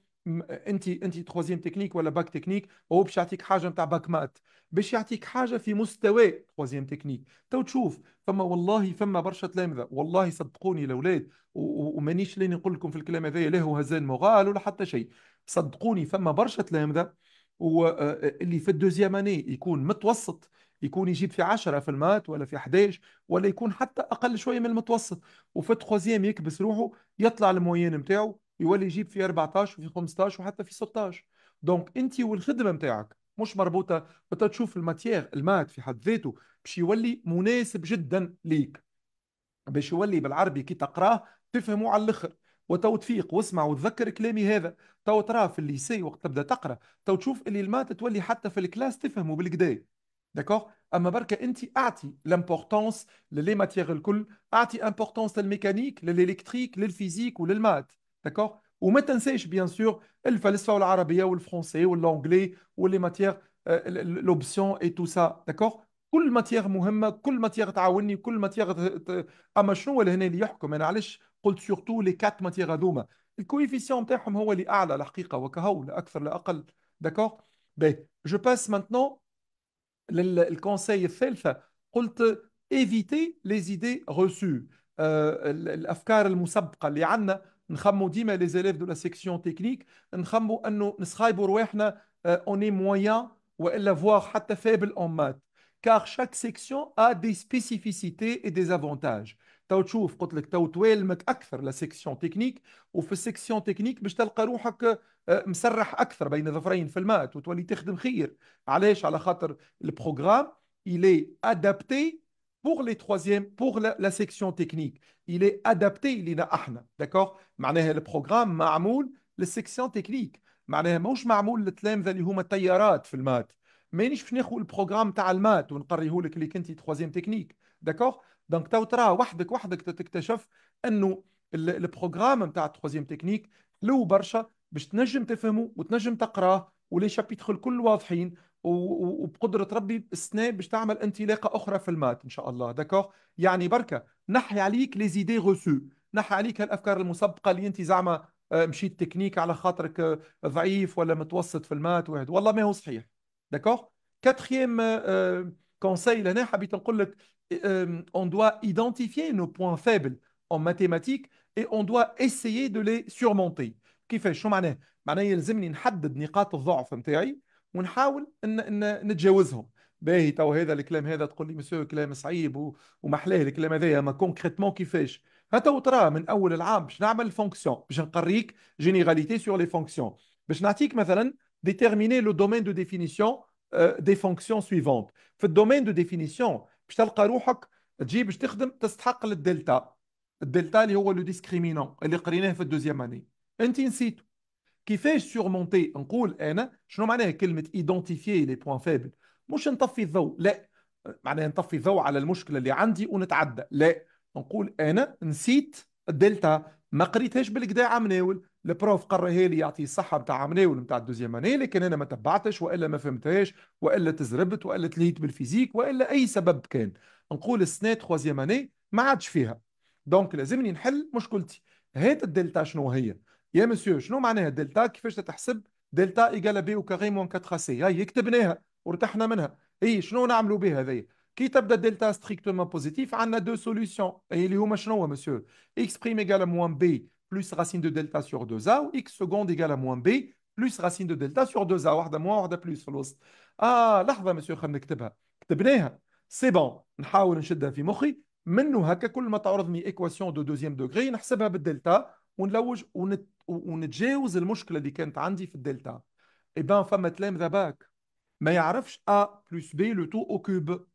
انت انت تخوازيام تكنيك ولا باك تكنيك هو باش يعطيك حاجه نتاع باك مات باش يعطيك حاجه في مستوى تخوازيام تكنيك تو تشوف فما والله فما برشا تلامذه والله صدقوني الاولاد ومانيش لين نقول لكم في الكلام هذايا لا هو هزان مغال ولا حتى شيء صدقوني فما برشا تلامذه آه، واللي آه، في الدوزيام اني يكون متوسط يكون يجيب في 10 في المات ولا في 11 ولا يكون حتى اقل شويه من المتوسط وفي التخوازيام يكبس روحه يطلع الموين نتاعو يولي يجيب في 14 وفي 15 وحتى في 16 دونك انت والخدمه نتاعك مش مربوطه وقت تشوف الماتيير المات في حد ذاته باش يولي مناسب جدا ليك باش يولي بالعربي كي تقراه تفهمه على الاخر وتو تفيق واسمع وتذكر كلامي هذا تو تراه في الليسي وقت تبدا تقرا تو تشوف اللي المات تولي حتى في الكلاس تفهمه بالكدا داكوغ اما بركا انت اعطي لامبورتونس للي ماتيير الكل اعطي امبورتونس للميكانيك للالكتريك للفيزيك وللمات d'accord ou maintenant c'est bien sûr il fallait savoir ou le français ou l'anglais ou les matières euh, l'option et tout ça d'accord Toutes les matières les matières les matières surtout les quatre matières le ben, je passe maintenant le conseil éviter les idées reçues euh, les نخمو ديما لي زيليف دو لا سيكسيون تكنيك نخمو انه نسخايبوا رواحنا اوني مويان والا فواغ حتى فابل اون مات كار شاك سيكسيون ا دي سبيسيفيسيتي اي دي افونتاج تو تشوف قلت لك تو توالمك اكثر لا سيكسيون تكنيك وفي السيكسيون تكنيك باش تلقى روحك آه، مسرح اكثر بين ظفرين في المات وتولي تخدم خير علاش على خاطر البروغرام الي ادابتي pour les troisièmes, pour la, la, section technique. Il est adapté, il est ahna, d'accord معناها البروغرام معمول للسيكسيون تكنيك معناها ماهوش معمول للتلامذه اللي هما طيارات في المات مانيش باش ناخذ البروغرام تاع المات ونقريه لك اللي كنتي تخوازيام تكنيك داكوغ دونك تو تراه وحدك وحدك تكتشف انه البروغرام تاع تخوازيام تكنيك لو برشا باش تنجم تفهمه وتنجم تقراه ولي شابيتخ الكل واضحين وبقدره ربي السنه باش تعمل انطلاقه اخرى في المات ان شاء الله داكوغ يعني بركه نحي عليك لي زيدي غوسو نحي عليك هالافكار المسبقه اللي انت زعما آه، مشيت تكنيك على خاطرك آه، ضعيف ولا متوسط في المات واحد والله ما هو صحيح داكوغ كاتريم كونساي لهنا حبيت نقول لك اون آه، دوا identifier نو بوان فابل اون ماتيماتيك اي اون دوا ايسيي دو لي surmonter كيفاش شو معناه معناه يلزمني نحدد نقاط الضعف نتاعي ونحاول ان, إن نتجاوزهم باهي تو هذا الكلام هذا تقول لي مسيو كلام صعيب ومحلاه الكلام هذايا ما كونكريتمون كيفاش حتى ترى من اول العام باش نعمل فونكسيون باش نقريك جينيراليتي سور لي فونكسيون باش نعطيك مثلا ديتيرميني لو دومين دو ديفينيسيون دي فونكسيون سويفونت في الدومين دو ديفينيسيون باش تلقى روحك تجي باش تخدم تستحق للدلتا الدلتا اللي هو لو ديسكريمينون اللي قريناه في الدوزيام اني انت نسيتو كيفاش سيغمونتي نقول انا شنو معناها كلمه ايدونتيفي لي بوان فيبل مش نطفي الضوء لا معناها نطفي الضوء على المشكله اللي عندي ونتعدى لا نقول انا نسيت الدلتا ما قريتهاش بالكدا عمناول البروف قراها لي يعطي الصحه نتاع عمناول نتاع الدوزيام اني لكن انا ما تبعتش والا ما فهمتهاش والا تزربت والا تليت بالفيزيك والا اي سبب كان نقول السنه تخوازيام اني ما عادش فيها دونك لازمني نحل مشكلتي هات الدلتا شنو هي يا مسيو شنو معناها دلتا كيفاش تتحسب دلتا ايجال بي وكاري موان 4 سي هاي كتبناها وارتحنا منها اي شنو نعملوا بها هذايا كي تبدا دلتا ستريكتومون بوزيتيف عندنا دو سوليسيون اي اللي هما شنو هو مسيو اكس بريم ايجال موان بي بلس راسين دو دلتا سور 2 او اكس سكوند ايجال موان بي بلس راسين دو دلتا سور 2 او واحده موان واحده بلس في الوسط اه لحظه مسيو خلينا نكتبها كتبناها سي بون نحاول نشدها في مخي منه هكا كل ما تعرضني ايكواسيون دو دوزيام دوغري نحسبها بالدلتا ونلوج ونت... ونتجاوز المشكله اللي كانت عندي في الدلتا اي بان فما تلامذه باك ما يعرفش ا بلس بي لو تو او كوب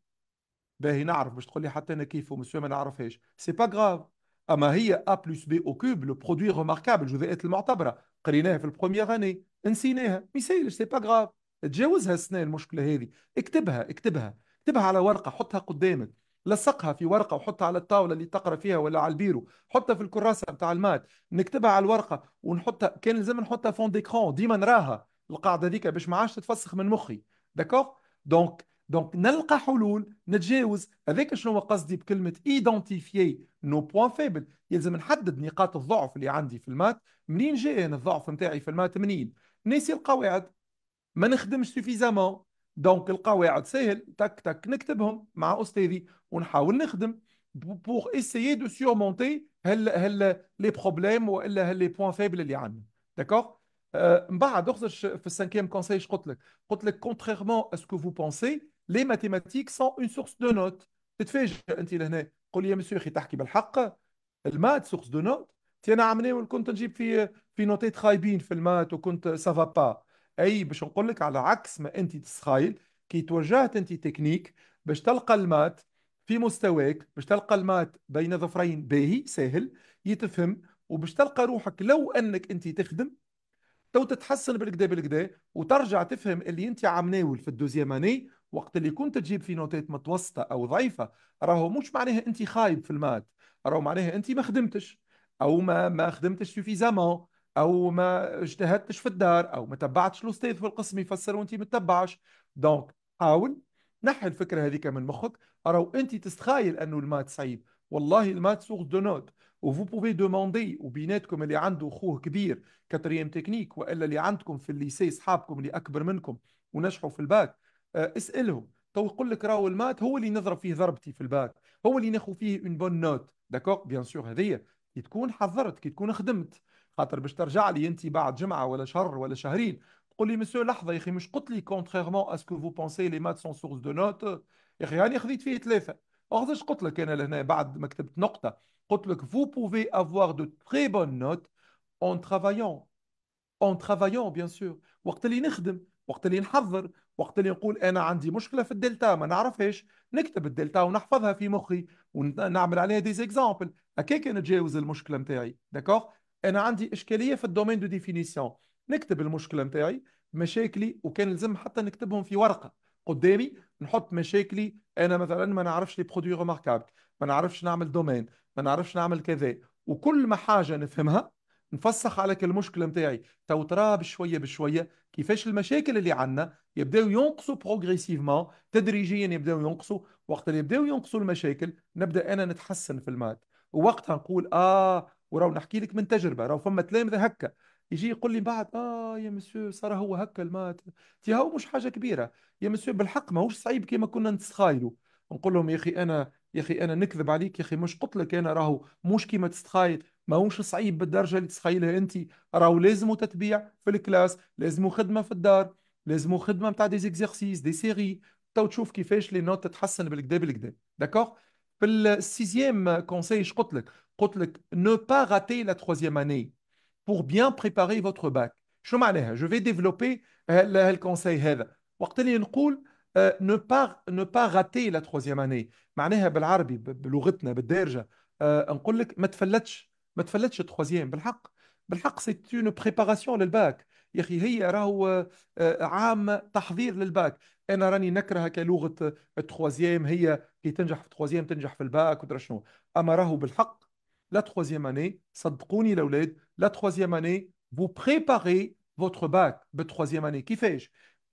باهي نعرف باش تقول لي حتى انا كيف ومسيو ما نعرفهاش سي با غراف اما هي ا بلس بي او كوب لو برودوي ريماركابل الجزيئات المعتبره قريناها في البروميير اني نسيناها ما يسالش سي با غراف تجاوزها السنه المشكله هذه اكتبها اكتبها اكتبها على ورقه حطها قدامك لصقها في ورقه وحطها على الطاوله اللي تقرا فيها ولا على البيرو حطها في الكراسه نتاع المات نكتبها على الورقه ونحطها كان لازم نحطها فون ديكرون ديما نراها القاعده ذيك باش ما عادش تتفسخ من مخي داكوغ دونك دونك نلقى حلول نتجاوز هذاك شنو قصدي بكلمه ايدونتيفي نو بوان فيبل يلزم نحدد نقاط الضعف اللي عندي في المات منين جاي الضعف نتاعي في المات منين ناسي القواعد ما نخدمش سوفيزامون دونك القواعد سهل تك تك نكتبهم مع استاذي ونحاول نخدم بور ايسيي دو سيرمونتي هل هل لي بروبليم والا هل لي بوان فيبل اللي عندنا داكوغ آه، من بعد اخرج في السانكيام كونساي ايش قلت لك؟ قلت لك كونتريرمون اسكو فو بونسي لي ماتيماتيك سون اون سورس دو نوت تتفاجئ انت لهنا قول لي يا مسيو اخي تحكي بالحق المات سورس دو نوت تي انا عامله كنت نجيب في في نوتي تخايبين في المات وكنت سافا با اي باش نقول لك على عكس ما انت تتخيل كي توجهت انت تكنيك باش تلقى المات في مستواك باش تلقى المات بين ظفرين باهي سهل يتفهم وباش تلقى روحك لو انك انت تخدم تو تتحسن بالكدا بالكدا وترجع تفهم اللي انت عم ناول في الدوزيام اني وقت اللي كنت تجيب في نوتات متوسطه او ضعيفه راهو مش معناها انت خايب في المات راهو معناها انت ما خدمتش او ما ما خدمتش سوفيزامون او ما اجتهدتش في الدار او ما تبعتش الاستاذ في القسم يفسر وانت ما تتبعش دونك حاول نحي الفكره هذيك من مخك راهو انت تتخايل انه المات صعيب والله المات سوغ دو نوت وفو بوفي دوموندي وبيناتكم اللي عنده خوه كبير كاتريام تكنيك والا اللي عندكم في الليسي صحابكم اللي اكبر منكم ونجحوا في الباك آه، اسالهم تو يقول لك راهو المات هو اللي نضرب فيه ضربتي في الباك هو اللي ناخذ فيه اون بون نوت داكوغ بيان سور هذيا كي تكون حضرت كي تكون خدمت خاطر باش ترجع لي انت بعد جمعه ولا شهر ولا شهرين تقول لي مسيو لحظه يا اخي مش قلت لي كونتريرمون اسكو فو بونسي لي مات سون سورس دو نوت يا اخي راني خذيت فيه ثلاثه اخذش قلت لك انا لهنا بعد ما كتبت نقطه قلت لك فو بوفي افوار دو تري بون نوت اون ترافايون اون ترافايون بيان سور وقت اللي نخدم وقت اللي نحضر وقت اللي نقول انا عندي مشكله في الدلتا ما نعرفهاش نكتب الدلتا ونحفظها في مخي ونعمل عليها دي زيكزامبل هكاك نتجاوز المشكله نتاعي داكوغ انا عندي اشكاليه في الدومين دو ديفينيسيون نكتب المشكله نتاعي مشاكلي وكان لازم حتى نكتبهم في ورقه قدامي نحط مشاكلي انا مثلا ما نعرفش لي برودوي ريماركابل ما نعرفش نعمل دومين ما نعرفش نعمل كذا وكل ما حاجه نفهمها نفسخ عليك المشكله نتاعي تو تراه بشويه بشويه كيفاش المشاكل اللي عندنا يبداو ينقصوا بروغريسيفمون تدريجيا يبداو ينقصوا وقت اللي يبداو ينقصوا المشاكل نبدا انا نتحسن في المات ووقتها نقول اه وراو نحكي لك من تجربه راو فما تلامذه هكا يجي يقول لي بعد اه يا مسيو صار هو هكا المات تي هو مش حاجه كبيره يا مسيو بالحق ماهوش صعيب كيما كنا نتخايلوا نقول لهم يا اخي انا يا اخي انا نكذب عليك يا اخي مش قلت لك انا راهو مش كيما تتخايل ماهوش صعيب بالدرجه اللي تتخايلها انت راهو لازمو تتبيع في الكلاس لازمو خدمه في الدار لازمو خدمه نتاع دي زيكزيرسيس دي سيري تو تشوف كيفاش لي نوت تتحسن بالكدا بالكدا داكوغ في السيزيام كونساي قلت لك ne pas rater la troisième année pour bien préparer votre bac. Je vais développer le conseil. Ne pas, ne pas rater la troisième année. معناها بالعربي بلغتنا بالدارجه نقول لك ما تفلتش ما تفلتش التروازيام بالحق بالحق سي اون بريباراسيون للباك يا اخي هي راهو عام تحضير للباك انا راني نكره كلغه التروزيام هي كي تنجح في التروازيام تنجح في الباك ودرا شنو اما راهو بالحق La troisième année, صدقوني الأولاد, la troisième année, vous préparez votre bac بالtroisième année. كيفاش؟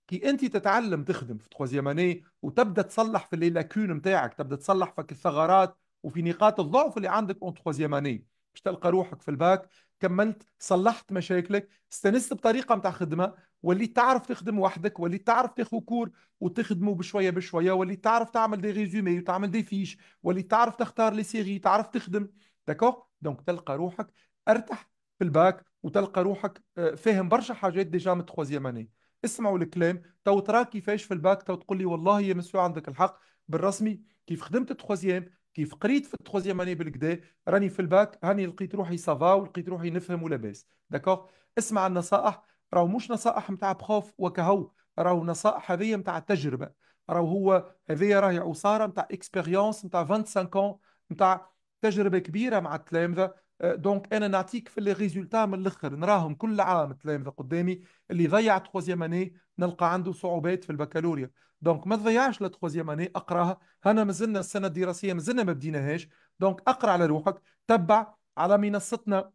كي انت تتعلم تخدم في troisième année وتبدا تصلح في لي لاكون نتاعك، تبدا تصلح في الثغرات وفي نقاط الضعف اللي عندك اون troisième année. باش تلقى روحك في الباك كملت صلحت مشاكلك استنست بطريقه نتاع خدمه وليت تعرف تخدم وحدك وليت تعرف تاخذ كور وتخدمه بشويه بشويه وليت تعرف تعمل دي ريزومي وتعمل دي فيش واللي تعرف تختار لي سيري تعرف تخدم داكوغ دونك تلقى روحك ارتح في الباك وتلقى روحك آه، فاهم برشا حاجات ديجا من التخوازيام اني اسمعوا الكلام تو ترى كيفاش في الباك تو تقول لي والله يا مسيو عندك الحق بالرسمي كيف خدمت التخوازيام كيف قريت في التخوازيام اني بالكدا راني في الباك هاني لقيت روحي سافا ولقيت روحي نفهم ولاباس داكوغ اسمع النصائح راهو مش نصائح نتاع بخوف وكهو راهو نصائح هذيا نتاع التجربه راهو هو هذيا راهي عصاره نتاع اكسبيريونس نتاع 25 ans نتاع تجربه كبيره مع التلامذه آه، دونك انا نعطيك في لي ريزولتا من الاخر نراهم كل عام التلامذه قدامي اللي ضيع تخوزيام اني نلقى عنده صعوبات في البكالوريا دونك ما تضيعش لا تخوزيام اني اقراها هنا مازلنا السنه الدراسيه مازلنا ما بديناهاش دونك اقرا على روحك تبع على منصتنا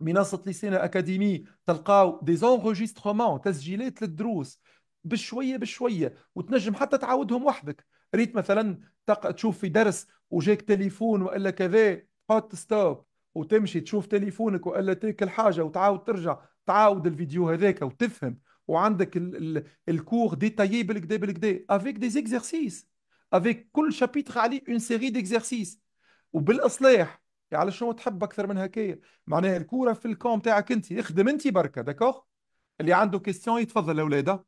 منصه لسان اكاديمي تلقاو دي زونغوجيسترومون تسجيلات للدروس بشويه بشويه وتنجم حتى تعاودهم وحدك ريت مثلا تشوف في درس وجاك تليفون والا كذا هات ستوب وتمشي تشوف تليفونك والا تاكل الحاجه وتعاود ترجع تعاود الفيديو هذاك وتفهم وعندك الكور ديتايي بالكدا بالكدا افيك دي زيكزرسيس افيك كل شابيتر عليه اون سيري ديكزرسيس وبالاصلاح يعني على شنو تحب اكثر من هكايا معناها الكوره في الكوم تاعك انت اخدم انت بركه داكوغ اللي عنده كيستيون يتفضل الاولاد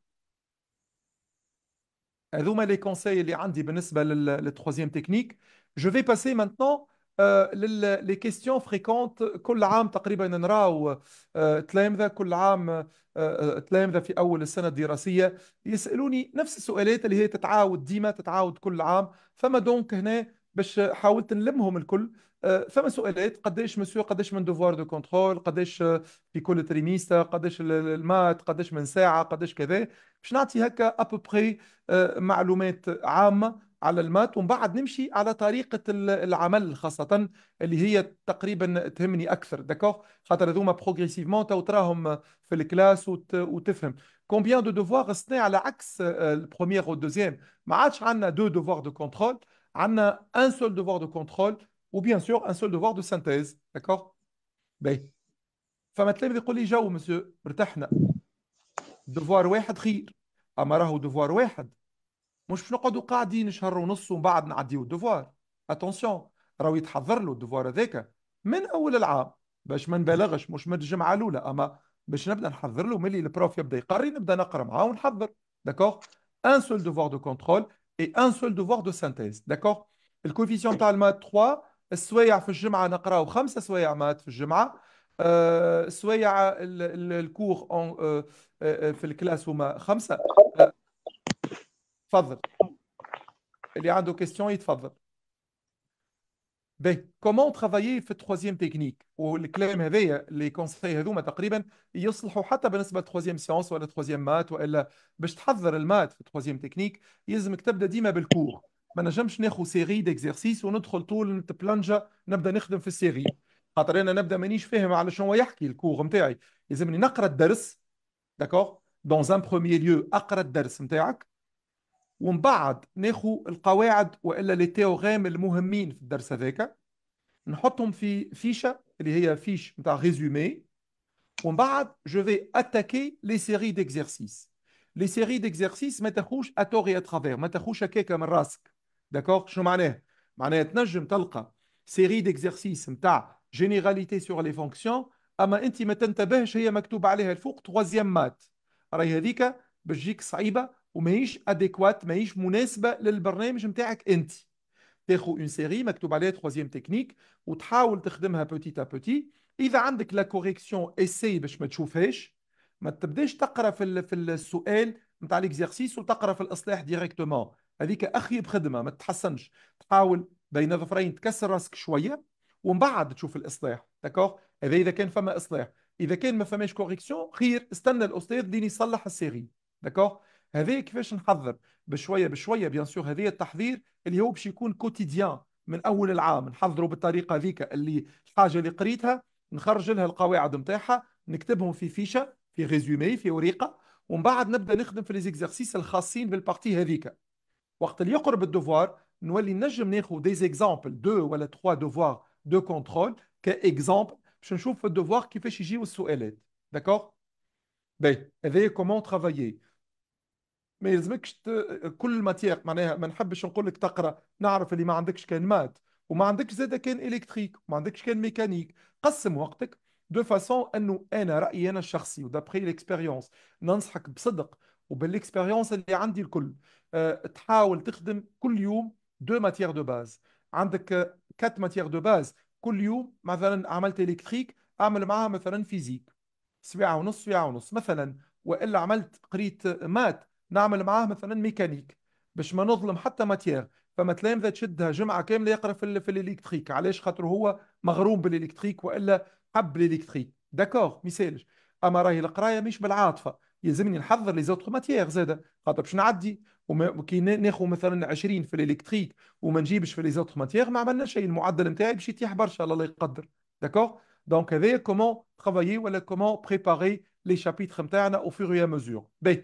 هذوما لي كونساي اللي عندي بالنسبه للترويزيام تكنيك جو في باسي مانتنون لي كيستيون فريكونت كل عام تقريبا نراو euh, تلامذه كل عام euh، euh، تلامذه في اول السنه الدراسيه يسالوني نفس السؤالات اللي هي تتعاود ديما تتعاود كل عام فما دونك هنا باش حاولت نلمهم الكل ثم آه، سؤالات قداش مسيو قداش من دوفوار دو كونترول قداش في كل تريميستا قداش المات قداش من ساعه قداش كذا باش نعطي هكا ابوبري آه، معلومات عامه على المات ومن بعد نمشي على طريقه العمل خاصه اللي هي تقريبا تهمني اكثر داكوغ خاطر هذوما بروغريسيفمون تو تراهم في الكلاس وت... وتفهم كومبيان دو دوفوار سنا على عكس آه، البروميير والدوزيام ما عادش عندنا دو دوفوار دو كونترول عندنا un seul devoir de contrôle وبيان سور ان سول دوفوار دو سانتيز داكور باهي فما تلاميذ يقول لي جو مسيو ارتحنا دوفوار واحد خير اما راهو دوفوار واحد مش باش نقعدوا قاعدين شهر ونص ومن بعد نعديو الدوفوار اتونسيون راهو يتحضر له الدوفوار هذاك من اول العام باش ما نبالغش مش من الجمعه الاولى اما باش نبدا نحضر له ملي البروف يبدا يقري نبدا نقرا معاه ونحضر داكور ان سول دوفوار دو كونترول et un seul devoir de synthèse. D'accord Le coefficient Talma 3, soit à on ou 5, soit Mat Fajjama, le cours en classe y en 5. en Il y a deux questions, il en fadr. باهي كومون ترافايي في التخوازيام تكنيك والكلام هذايا لي كونساي هذوما تقريبا يصلحوا حتى بالنسبه للتخوازيام سيونس ولا تخوازيام مات والا باش تحضر المات في التخوازيام تكنيك يلزمك تبدا ديما بالكور ما نجمش ناخذ سيري ديكزيرسيس وندخل طول بلانجا نبدا نخدم في السيري خاطر انا نبدا مانيش فاهم على شنو يحكي الكور نتاعي يلزمني نقرا الدرس داكور دون ان بروميي ليو اقرا الدرس نتاعك ومن بعد ناخو القواعد والا لي تيوغام المهمين في الدرس هذاك نحطهم في فيشه اللي هي فيش نتاع ريزومي ومن بعد جو في اتاكي لي سيري ديكزيرسيس لي سيري ديكزيرسيس ما تاخوش اتوغي اترافير ما تاخوش هكاك من راسك داكوغ شنو معناه معناه تنجم تلقى سيري ديكزيرسيس نتاع جينيراليتي سور لي فونكسيون اما انت ما تنتبهش هي مكتوب عليها الفوق توازيام مات راهي هذيك باش تجيك صعيبه وماهيش اديكوات ماهيش مناسبه للبرنامج نتاعك انت تاخذ اون سيري مكتوب عليها تخوازيام تكنيك وتحاول تخدمها بوتي تا بوتي اذا عندك لا كوريكسيون اسي باش ما تشوفهاش ما تبداش تقرا في في السؤال نتاع ليكزيرسيس وتقرا في الاصلاح ديريكتومون هذيك اخيب خدمه ما تتحسنش تحاول بين ظفرين تكسر راسك شويه ومن بعد تشوف الاصلاح داكوغ هذا اذا كان فما اصلاح اذا كان ما فماش كوريكسيون خير استنى الاستاذ ديني يصلح السيري داكوغ هذه كيفاش نحضر بشويه بشويه بيان سور هذه التحضير اللي هو باش يكون كوتيديان من اول العام نحضره بالطريقه ذيك اللي الحاجه اللي قريتها نخرج لها القواعد نتاعها نكتبهم في فيشه في ريزومي في وريقه ومن بعد نبدا نخدم في ليزيكزارسيس الخاصين بالبارتي هذيك وقت اللي يقرب الدوفوار نولي نجم ناخذ دي زيكزامبل دو ولا تخوا دوفوار دو كونترول كاكزامبل باش نشوف في الدوفوار كيفاش يجيو السؤالات داكوغ باهي هذايا كومون ترافايي ما يلزمكش كل ما تيق معناها ما نحبش نقول لك تقرا نعرف اللي ما عندكش كان مات وما عندكش زاده كان الكتريك وما عندكش كان ميكانيك قسم وقتك دو فاسون انه انا رايي انا الشخصي ودابخي ليكسبيريونس ننصحك بصدق وبالاكسبيريونس اللي عندي الكل أه تحاول تخدم كل يوم دو ماتيير دو باز عندك كات ماتيير دو باز كل يوم مثلا عملت الكتريك اعمل معاها مثلا فيزيك سبعة ونص سبعة ونص مثلا والا عملت قريت مات نعمل معاه مثلا ميكانيك باش ما نظلم حتى ماتيير فما تلامذه ذا تشدها جمعه كامله يقرا في, في الالكتريك علاش خاطر هو مغروم بالالكتريك والا حب الالكتريك داكور ميسالش اما راهي القرايه مش بالعاطفه يلزمني نحضر لي زوتر ماتيير زاده خاطر باش نعدي وكي ناخذ مثلا 20 في الالكتريك وما نجيبش في لي زوتر ماتيير ما عملنا شيء المعدل نتاعي باش يطيح برشا الله يقدر داكور دونك هذايا كومون ترافايي ولا كومون بريباري لي شابيتر نتاعنا او فور مزور باهي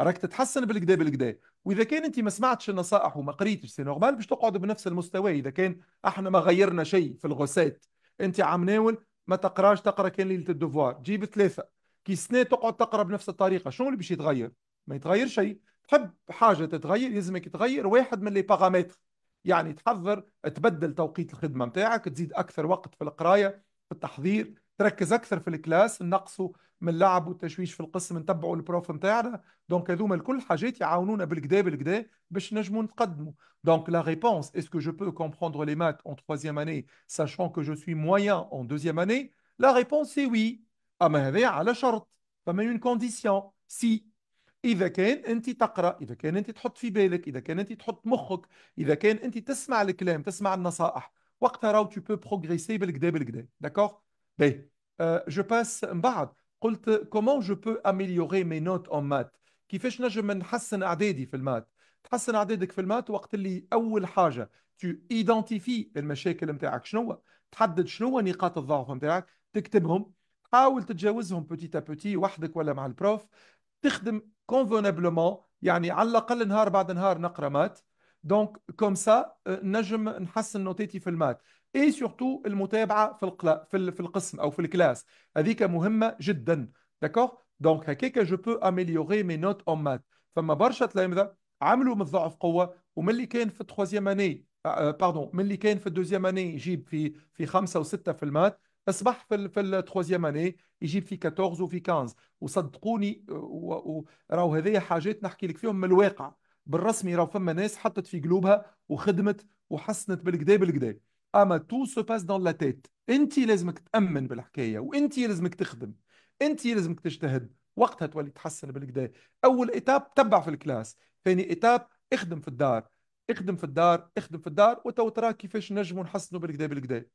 راك تتحسن بالكدا بالكدا واذا كان انت ما سمعتش النصائح وما قريتش سي نورمال باش تقعد بنفس المستوى اذا كان احنا ما غيرنا شيء في الغوسات انت عم ناول ما تقراش تقرا كان ليله الدفوار جيب ثلاثه كي سنه تقعد تقرا بنفس الطريقه شنو اللي باش يتغير ما يتغير شيء تحب حاجه تتغير يلزمك تغير واحد من لي باغامتر يعني تحضر تبدل توقيت الخدمه نتاعك تزيد اكثر وقت في القرايه في التحضير تركز اكثر في الكلاس نقصوا من لعب وتشويش في القسم نتبعوا البروف نتاعنا دونك هذوما الكل حاجات يعاونونا بالكدا بالكدا باش نجموا نتقدموا دونك لا ريبونس اسكو جو بو كومبروندر لي مات اون troisième اني ساشون كو جو سوي مويان اون دوزيام اني لا ريبونس سي وي اما هذا على شرط فما اون كونديسيون سي اذا كان انت تقرا اذا كان انت تحط في بالك اذا كان انت تحط مخك اذا كان انت تسمع الكلام تسمع النصائح وقتها راو تو بو بروغريسي بالكدا بالكدا داكوغ باهي جو باس من بعد قلت كومون جو بو اميليوري مي نوت اون مات كيفاش نجم نحسن اعدادي في المات تحسن اعدادك في المات وقت اللي اول حاجه تو ايدنتيفي المشاكل نتاعك شنو تحدد شنو نقاط الضعف نتاعك تكتبهم تحاول تتجاوزهم ا بوتي وحدك ولا مع البروف تخدم كونفونابلومون يعني على الاقل نهار بعد نهار نقرا مات دونك كوم سا نجم نحسن نوتيتي في المات اي سورتو المتابعه في القلا في القسم او في الكلاس هذيك مهمه جدا داكوغ دونك هكاك جو بو اميليوري مي نوت اون مات فما برشا تلامذه عملوا من الضعف قوه ومن اللي كان في التخوازيام اني باردون آه، آه، من اللي كان في الدوزيام اني يجيب في في خمسه وسته في المات اصبح في في التخوازيام اني يجيب في 14 وفي 15 وصدقوني راهو هذيا حاجات نحكي لك فيهم من الواقع بالرسمي راهو فما ناس حطت في قلوبها وخدمت وحسنت بالكدا بالكدا اما تو سو باس دون لا تيت انت لازمك تامن بالحكايه وانت لازمك تخدم انت لازمك تجتهد وقتها تولي تحسن بالكدا اول ايتاب تبع في الكلاس ثاني ايتاب اخدم في الدار اخدم في الدار اخدم في الدار وتو تراك كيفاش نجموا نحسنوا بالكدا بالكدا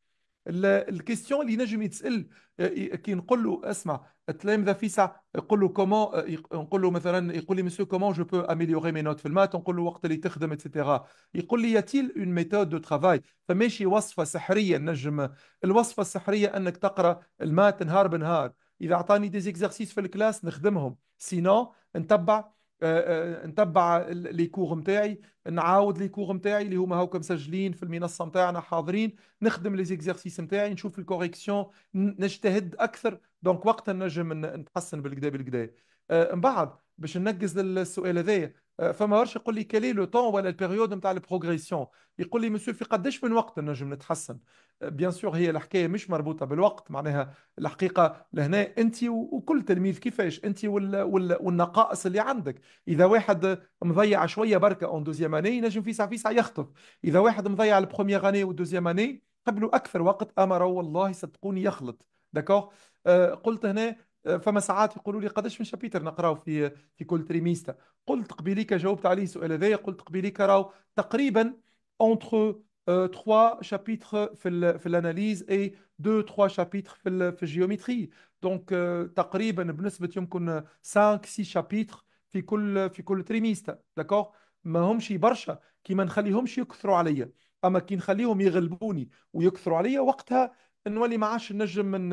الكيستيون اللي ينجم يتسال آه، كي نقول له اسمع التلامذه في ساعه يقول له كومون آه، نقول له مثلا يقول لي مسيو كومون جو بو اميليوري مي نوت في المات نقول له وقت اللي تخدم اتسيتيرا يقول لي ياتيل اون ميثود دو ترافاي فماشي وصفه سحريه نجم الوصفه السحريه انك تقرا المات نهار بنهار اذا اعطاني دي زيكزارسيس في الكلاس نخدمهم سينو نتبع آه، آه، نتبع لي كور نتاعي نعاود لي كور نتاعي اللي هما هاوكا مسجلين في المنصه نتاعنا حاضرين نخدم لي زيكزارسيس نتاعي نشوف الكوريكسيون نجتهد اكثر دونك وقتها نجم نتحسن بالكدا بالكدا آه، من بعد باش ننقز للسؤال هذايا آه، فما ورش يقول لي كالي لو طون ولا البيريود نتاع البروغريسيون يقول لي مسيو في قداش من وقت نجم نتحسن بيان آه، سور هي الحكايه مش مربوطه بالوقت معناها الحقيقه لهنا انت وكل تلميذ كيفاش انت وال وال والنقائص اللي عندك اذا واحد مضيع شويه بركه اون دوزيام اني نجم في ساعه يخطف اذا واحد مضيع البروميير اني والدوزيام اني قبله اكثر وقت امره والله صدقوني يخلط داكوغ آه، قلت هنا فما ساعات يقولوا لي قداش من شابيتر نقراو في في كل تريميستا قلت قبيليك جاوبت عليه السؤال هذايا قلت قبيليك راهو تقريبا اونتر 3 شابيتر في في الاناليز اي 2 3 شابيتر في في الجيومتري دونك euh, تقريبا بنسبه يمكن 5 6 شابيتر في كل في كل تريميستا داكور ما همش برشا كي ما نخليهمش يكثروا عليا اما كي نخليهم يغلبوني ويكثروا عليا وقتها نولي ما عادش نجم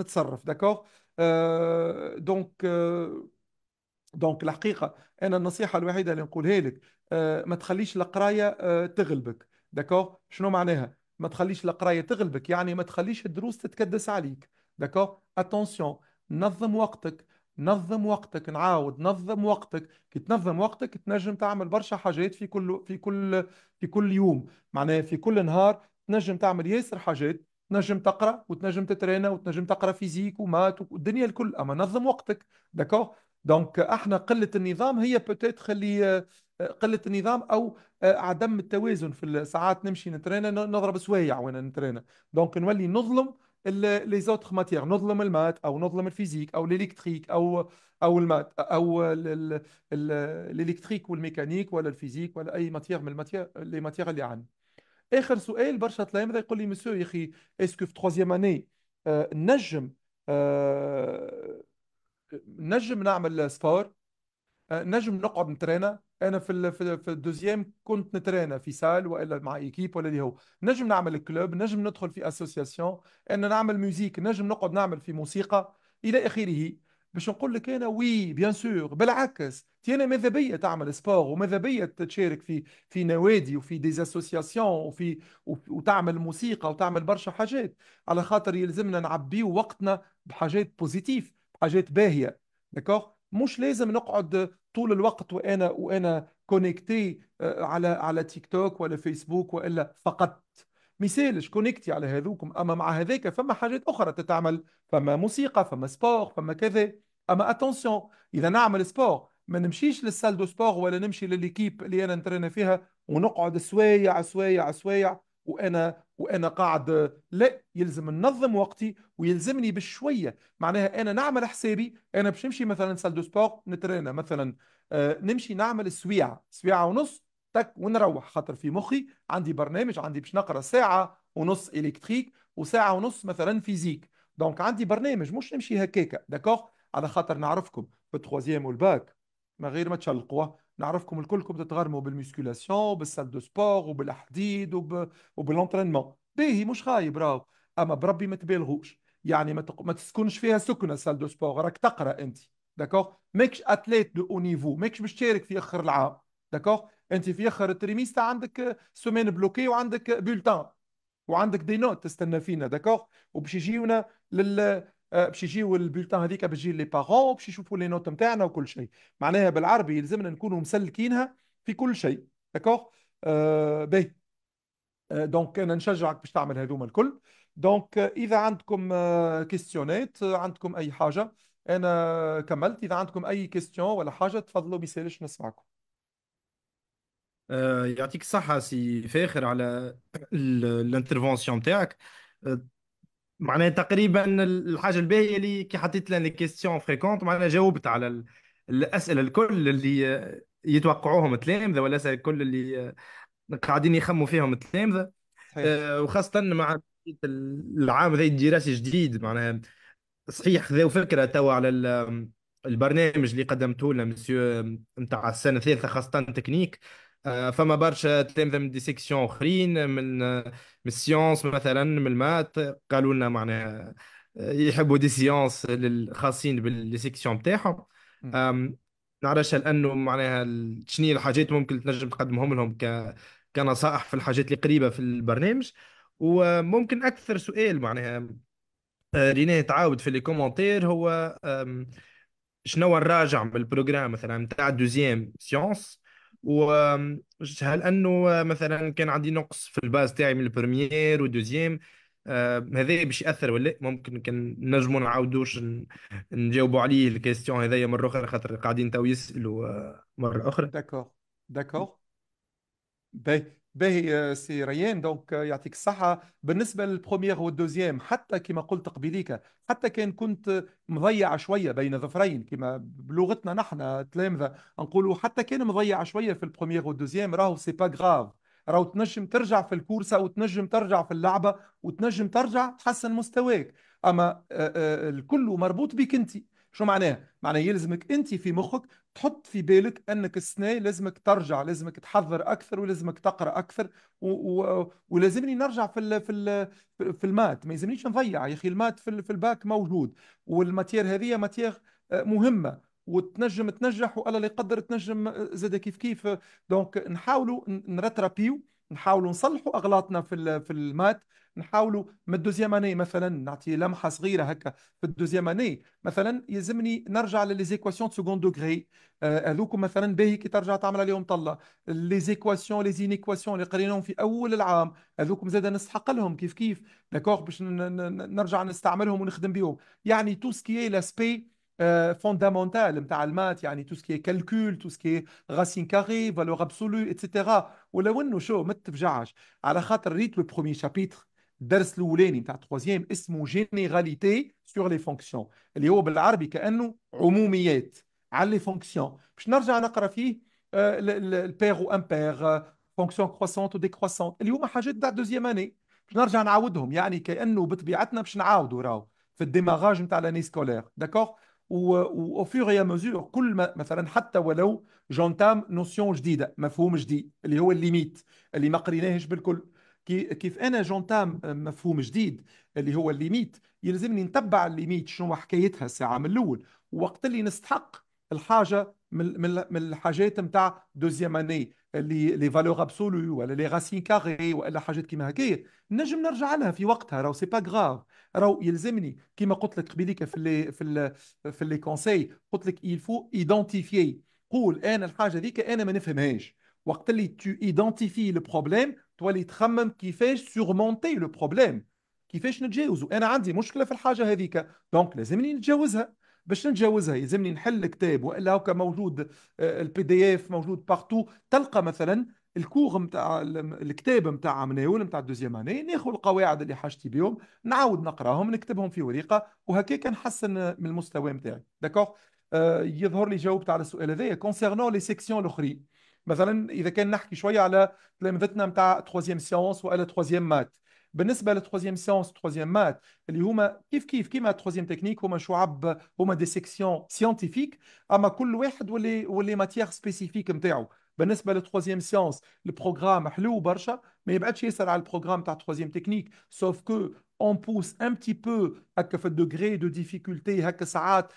نتصرف داكور دونك آه، دونك آه، الحقيقه انا النصيحه الوحيده اللي نقولها لك آه، ما تخليش القرايه تغلبك داكور شنو معناها ما تخليش القرايه تغلبك يعني ما تخليش الدروس تتكدس عليك داكور اتونسيون نظم وقتك نظم وقتك نعاود نظم وقتك كي تنظم وقتك تنجم تعمل برشا حاجات في كل في كل في كل يوم معناها في كل نهار تنجم تعمل ياسر حاجات تنجم تقرا وتنجم تترينا وتنجم تقرا فيزيك ومات والدنيا الكل اما نظم وقتك داكور دونك احنا قله النظام هي بوتيت خلي قله النظام او عدم التوازن في ساعات نمشي نترينا نضرب سوايع وانا نترينا دونك نولي نظلم لي زوتر ماتير نظلم المات او نظلم الفيزيك او الالكتريك او او المات او الالكتريك والميكانيك ولا الفيزيك ولا اي ماتير من الماتير لي ماتير اللي عندي اخر سؤال برشا تلامذه يقول لي مسيو يا اخي اسكو في تخوازيام اني آه، نجم آه، نجم نعمل سبور آه، نجم نقعد نترينا انا في في الدوزيام كنت نترينا في سال والا مع ايكيب ولا اللي هو نجم نعمل كلوب نجم ندخل في اسوسياسيون انا نعمل ميوزيك نجم نقعد نعمل في موسيقى الى اخره باش نقول لك انا وي بيان سور بالعكس انا ماذا بيا تعمل سبور وماذا بيا تشارك في في نوادي وفي اسوسياسيون وفي وتعمل موسيقى وتعمل برشا حاجات على خاطر يلزمنا نعبيو وقتنا بحاجات بوزيتيف بحاجات باهيه داكوغ مش لازم نقعد طول الوقت وانا وانا كونكتي آه، على على تيك توك ولا فيسبوك والا فقط مثالش كونكتي على هذوكم اما مع هذاك فما حاجات اخرى تتعمل فما موسيقى فما سبور فما كذا اما ah, اتونسيون اذا نعمل سبور ما نمشيش للسال دو سبور ولا نمشي لليكيب اللي انا نترينا فيها ونقعد سوايع سوايع سوايع وانا وانا قاعد لا يلزم ننظم وقتي ويلزمني بالشويه معناها انا نعمل حسابي انا باش نمشي مثلا سال دو سبور نترينا مثلا آه نمشي نعمل سويعه سويعه ونص تك ونروح خاطر في مخي عندي برنامج عندي باش نقرا ساعه ونص الكتريك وساعه ونص مثلا فيزيك دونك عندي برنامج مش نمشي هكاكا داكوغ على خاطر نعرفكم في التخوازيام والباك من غير ما تشلقوا نعرفكم الكلكم تتغرموا بالميسكولاسيون وبالسال دو سبور وبالحديد وب... وبالونترينمون باهي مش خايب راهو اما بربي ما تبالغوش يعني ما, تق... ما تسكنش فيها سكنه سال دو سبور راك تقرا انت داكوغ ماكش اتليت دو او نيفو ماكش باش تشارك في اخر العام داكوغ انت في اخر التريميستا عندك سومين بلوكي وعندك بولتان وعندك دي نوت تستنى فينا داكوغ وباش يجيونا لل آه، باش يجيو البولتان هذيك باش يجي لي بارون باش يشوفوا لي نوت نتاعنا وكل شيء معناها بالعربي يلزمنا نكونوا مسلكينها في كل شيء داكوغ آه باهي دونك آه، انا نشجعك باش تعمل هذوما الكل دونك اذا عندكم كيستيونات آه، عندكم اي حاجه انا كملت اذا عندكم اي كيستيون ولا حاجه تفضلوا ما يسالش نسمعكم يعطيك الصحة سي فاخر على الانترفونسيون تاعك معناها تقريبا الحاجه الباهيه اللي كي حطيت لنا لي كيستيون فريكونت معناها جاوبت على الاسئله الكل اللي يتوقعوهم التلامذه ولا الكل اللي قاعدين يخموا فيهم التلامذه آه، وخاصه مع العام ذي الدراسي جديد معناها صحيح ذو فكره توا على البرنامج اللي قدمته لنا مسيو نتاع السنه الثالثه خاصه تكنيك آه، فما برشا تلامذه من دي سيكسيون اخرين من من السيونس مثلا من المات قالوا لنا معناها آه، يحبوا دي سيونس الخاصين باللي سيكسيون نتاعهم نعرفش لانه معناها شنو الحاجات ممكن تنجم تقدمهم لهم ك كنصائح في الحاجات اللي قريبه في البرنامج وممكن اكثر سؤال معناها آه، ريناه تعاود في لي كومونتير هو شنو الراجع من مثلا تاع دوزيام سيونس هل انه مثلا كان عندي نقص في الباز تاعي من البريمير والدوزيام آه، هذا باش ياثر ولا ممكن كان نجمو نعاودوش نجاوبوا عليه الكيستيون هذايا مره اخرى خاطر قاعدين تو يسالوا آه، مره اخرى داكور داكور باهي باهي سي ريان دونك آه، يعطيك الصحة بالنسبة للبروميير والدوزيام حتى كما قلت قبيليك حتى كان كنت مضيع شوية بين ظفرين كما بلغتنا نحن تلامذة نقولوا حتى كان مضيع شوية في البروميير والدوزيام راهو سي با غراف راهو تنجم ترجع في الكورسة وتنجم ترجع في اللعبة وتنجم ترجع تحسن مستواك أما آه، آه، الكل مربوط بك أنت شو معناه؟ معناه يلزمك انت في مخك تحط في بالك انك السنة لازمك ترجع لازمك تحضر اكثر ولازمك تقرا اكثر و... و... ولازمني نرجع في ال... في ال... في المات ما يلزمنيش نضيع يا اخي المات في, ال... في الباك موجود والماتير هذه ماتير آه، مهمه وتنجم تنجح والله لا يقدر تنجم آه، زاد كيف كيف دونك نحاولوا نرتربيو نحاولوا نصلحوا اغلاطنا في في المات نحاولوا من الدوزيام اني مثلا نعطي لمحه صغيره هكا في الدوزيام اني مثلا يلزمني نرجع لليزيكواسيون سكوند دوغري آه، هذوك مثلا باهي كي ترجع تعمل عليهم طله ليزيكواسيون ليزينيكواسيون اللي قريناهم في اول العام هذوك زاد نستحق لهم كيف كيف داكوغ باش نرجع نستعملهم ونخدم بهم يعني تو سكي إيه لاسبي آه، فوندامونتال نتاع المات يعني تو سكي إيه كالكول تو سكي راسين إيه كاري فالور ابسولو اتسيتيرا ولو انه شو ما تفجعش على خاطر ريت لو بروميي شابيتر الدرس الاولاني نتاع التروزيام اسمه جينيراليتي سور لي فونكسيون اللي هو بالعربي كانه عموميات على لي فونكسيون باش نرجع نقرا فيه البير وامبير فونكسيون كروسونت وديكروسونت اللي هما حاجات تاع دوزيام اني باش نرجع نعاودهم يعني كانه بطبيعتنا باش نعاودوا راهو في الديماغاج نتاع لاني سكولير داكوغ وفي غير مزور كل ما مثلا حتى ولو جونتام نوسيون جديده مفهوم جديد اللي هو الليميت اللي ما قريناهش بالكل كيف انا جونتام آه، مفهوم جديد اللي هو الليميت يلزمني نتبع الليميت شنو حكايتها الساعه من الاول وقت اللي نستحق الحاجه من الحاجات نتاع دوزيام اني اللي لي فالور ابسولو ولا لي راسين كاري ولا حاجات كيما هكايا نجم نرجع لها في وقتها راهو سي با غراف راهو يلزمني كيما قلت لك قبيليك في لي في ال في لي كونساي قلت لك يلفو ايدونتيفي قول انا الحاجه ذيك انا ما نفهمهاش وقت اللي تو ايدونتيفي لو بروبليم تولي تخمم كيفاش سورمونتي لو بروبليم كيفاش نتجاوزو انا عندي مشكله في الحاجه هذيك دونك لازمني نتجاوزها باش نتجاوزها يلزمني نحل كتاب والا هكا موجود البي دي اف موجود بارتو تلقى مثلا الكوغ نتاع الكتاب نتاع مناول نتاع الدوزيام اني ناخذ القواعد اللي حاجتي بهم نعاود نقراهم نكتبهم في ورقه وهكاك نحسن من المستوى نتاعي داكوغ آه، يظهر لي جاوبت على السؤال هذايا كونسيرنون لي سيكسيون الاخرين مثلا اذا كان نحكي شويه على تلامذتنا نتاع 3 سيونس والا 3 مات بالنسبه للتروزيام سيونس تروزيام مات اللي هما كيف كيف كيما ترويزيام تكنيك هما شعب هما دي سيكسيون سيانتيفيك اما كل واحد واللي واللي ماتيير سبيسيفيك نتاعو بالنسبه للتروزيام سيونس البروغرام حلو برشا ما يبعدش ياسر على البروغرام تاع ترويزيام تكنيك سوف كو اون بوس ان بتي بو هكا في الدوغري دو ديفيكولتي هكا ساعات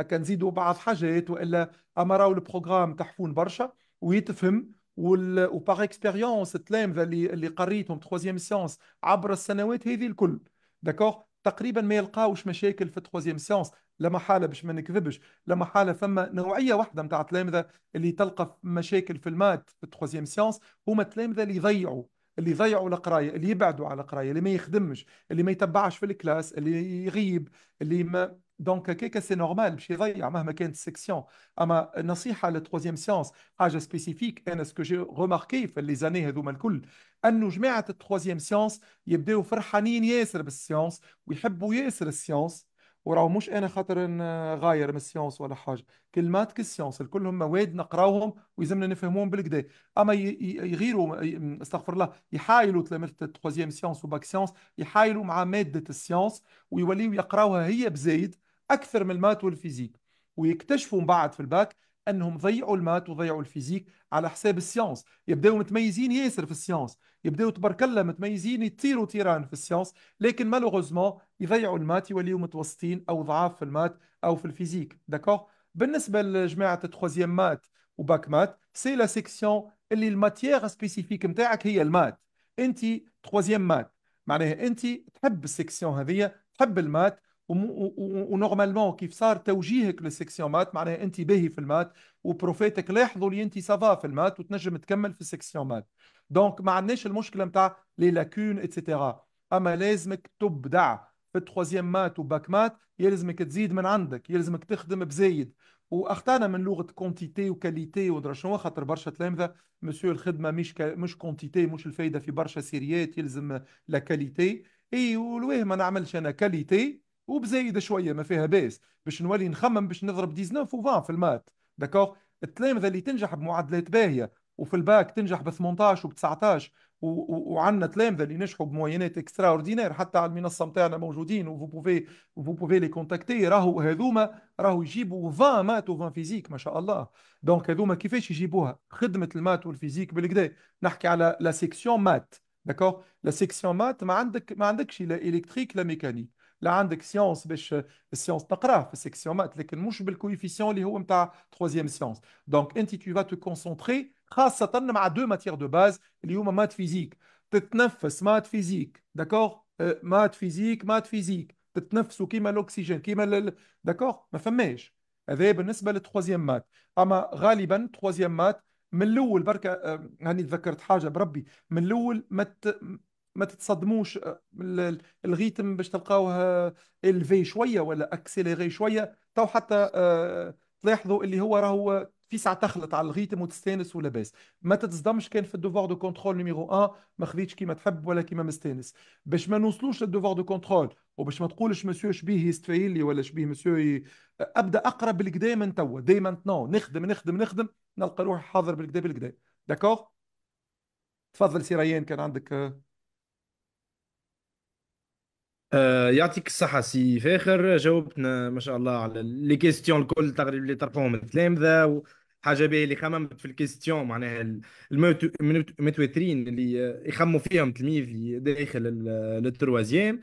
هكا نزيدوا بعض حاجات والا اما راهو البروغرام تحفون برشا ويتفهم وباغ اكسبيريونس التلامذه اللي اللي قريتهم تخوازيام سيونس عبر السنوات هذه الكل داكوغ تقريبا ما يلقاوش مشاكل في تخوازيام سيونس لا محاله باش ما نكذبش لا محاله فما نوعيه واحده نتاع التلامذه اللي تلقى مشاكل في المات في تخوازيام سيونس هما التلامذه اللي يضيعوا اللي يضيعوا القرايه اللي يبعدوا على القرايه اللي ما يخدمش اللي ما يتبعش في الكلاس اللي يغيب اللي ما دونك هكاك سي نورمال باش يضيع مهما كانت السيكسيون اما نصيحه للتروزيام سيونس حاجه سبيسيفيك انا سكو جي روماركي في لي زاني هذوما الكل انه جماعه التروزيام سيونس يبداو فرحانين ياسر بالسيونس ويحبوا ياسر السيونس وراه مش انا خاطر غاير من السيونس ولا حاجه كلمات كالسيونس الكل هم مواد نقراوهم ويلزمنا نفهموهم بالكدا اما يغيروا استغفر الله يحايلوا تلامذه التروزيام سيونس وباك سيونس يحايلوا مع ماده السيونس ويوليو يقراوها هي بزايد اكثر من المات والفيزيك ويكتشفوا من بعد في الباك انهم ضيعوا المات وضيعوا الفيزيك على حساب السيونس يبداوا متميزين ياسر في السيونس يبداوا تبارك الله متميزين يطيروا تيران في السيونس لكن مالوغوزمون يضيعوا المات يوليو متوسطين او ضعاف في المات او في الفيزيك داكوغ بالنسبه لجماعه التخوازيام مات وباك مات سي لا سيكسيون اللي الماتيير سبيسيفيك نتاعك هي المات انت تخوازيام مات معناها انت تحب السيكسيون هذه تحب المات ونورمالمون كيف صار توجيهك للسيكسيون مات معناها انت باهي في المات وبروفيتك لاحظوا اللي انت سافا في المات وتنجم تكمل في السيكسيون مات دونك ما عندناش المشكله نتاع لي لاكون اتسيتيرا اما لازمك تبدع في التخوازيام مات وباك مات يلزمك تزيد من عندك يلزمك تخدم بزايد واخطانا من لغه كونتيتي وكاليتي ودرا شنو خاطر برشا تلامذه مسيو الخدمه مش ك... مش كونتيتي مش الفايده في برشا سيريات يلزم لا كاليتي اي والواه ما نعملش انا كاليتي وبزايده شويه ما فيها باس باش نولي نخمم باش نضرب 19 و 20 في المات داكوغ التلامذه اللي تنجح بمعادلات باهيه وفي الباك تنجح ب 18 وب 19 وعندنا تلامذه اللي نجحوا بمعينات اكسترا اوردينير حتى على المنصه نتاعنا موجودين وفو بوفي وفو بوفي لي كونتاكتي راهو هذوما راهو يجيبوا 20 مات و 20 فيزيك ما شاء الله دونك هذوما كيفاش يجيبوها خدمه المات والفيزيك بالكدا نحكي على لا سيكسيون مات داكور لا سيكسيون مات ما عندك ما عندكش لا الكتريك لا ميكانيك لا عندك سيونس باش السيونس تقراه في السيكسيون مات لكن مش بالكويفيسيون اللي هو نتاع تخوازيام سيونس دونك انت تو فا تو كونسونتري خاصه مع دو ماتيير دو باز اللي هما مات فيزيك تتنفس مات فيزيك داكور مات فيزيك مات فيزيك تتنفسوا كيما الاكسجين كيما داكور ما فماش هذا بالنسبه للتخوازيام مات اما غالبا تخوازيام مات من الاول برك اه، هاني تذكرت حاجه بربي من الاول ما مت... ما تتصدموش آه، الغيتم باش تلقاوه الفي آه، شويه ولا اكسيليري شويه تو حتى آه، تلاحظوا اللي هو راهو في ساعه تخلط على الغيتم وتستانس ولاباس ما تتصدمش كان في الدوفوار دو كونترول نيميرو 1 ما خذيتش كيما تحب ولا كيما مستانس باش ما نوصلوش للدوفوار دو كونترول وباش ما تقولش مسيو شبيه يستفايل لي ولا شبيه مسيو ي... ابدا اقرب بالكدا من توا دايما نو نخدم نخدم نخدم نلقى روحي حاضر بالكدا بالكدا داكور تفضل سي ريان كان عندك آه، يعطيك الصحة سي فاخر جاوبتنا ما شاء الله على لي كيستيون الكل تقريبا اللي طرحوهم التلامذة وحاجة باهية اللي خممت في الكيستيون معناها المتوترين اللي يخموا فيهم تلميذي داخل التروازيام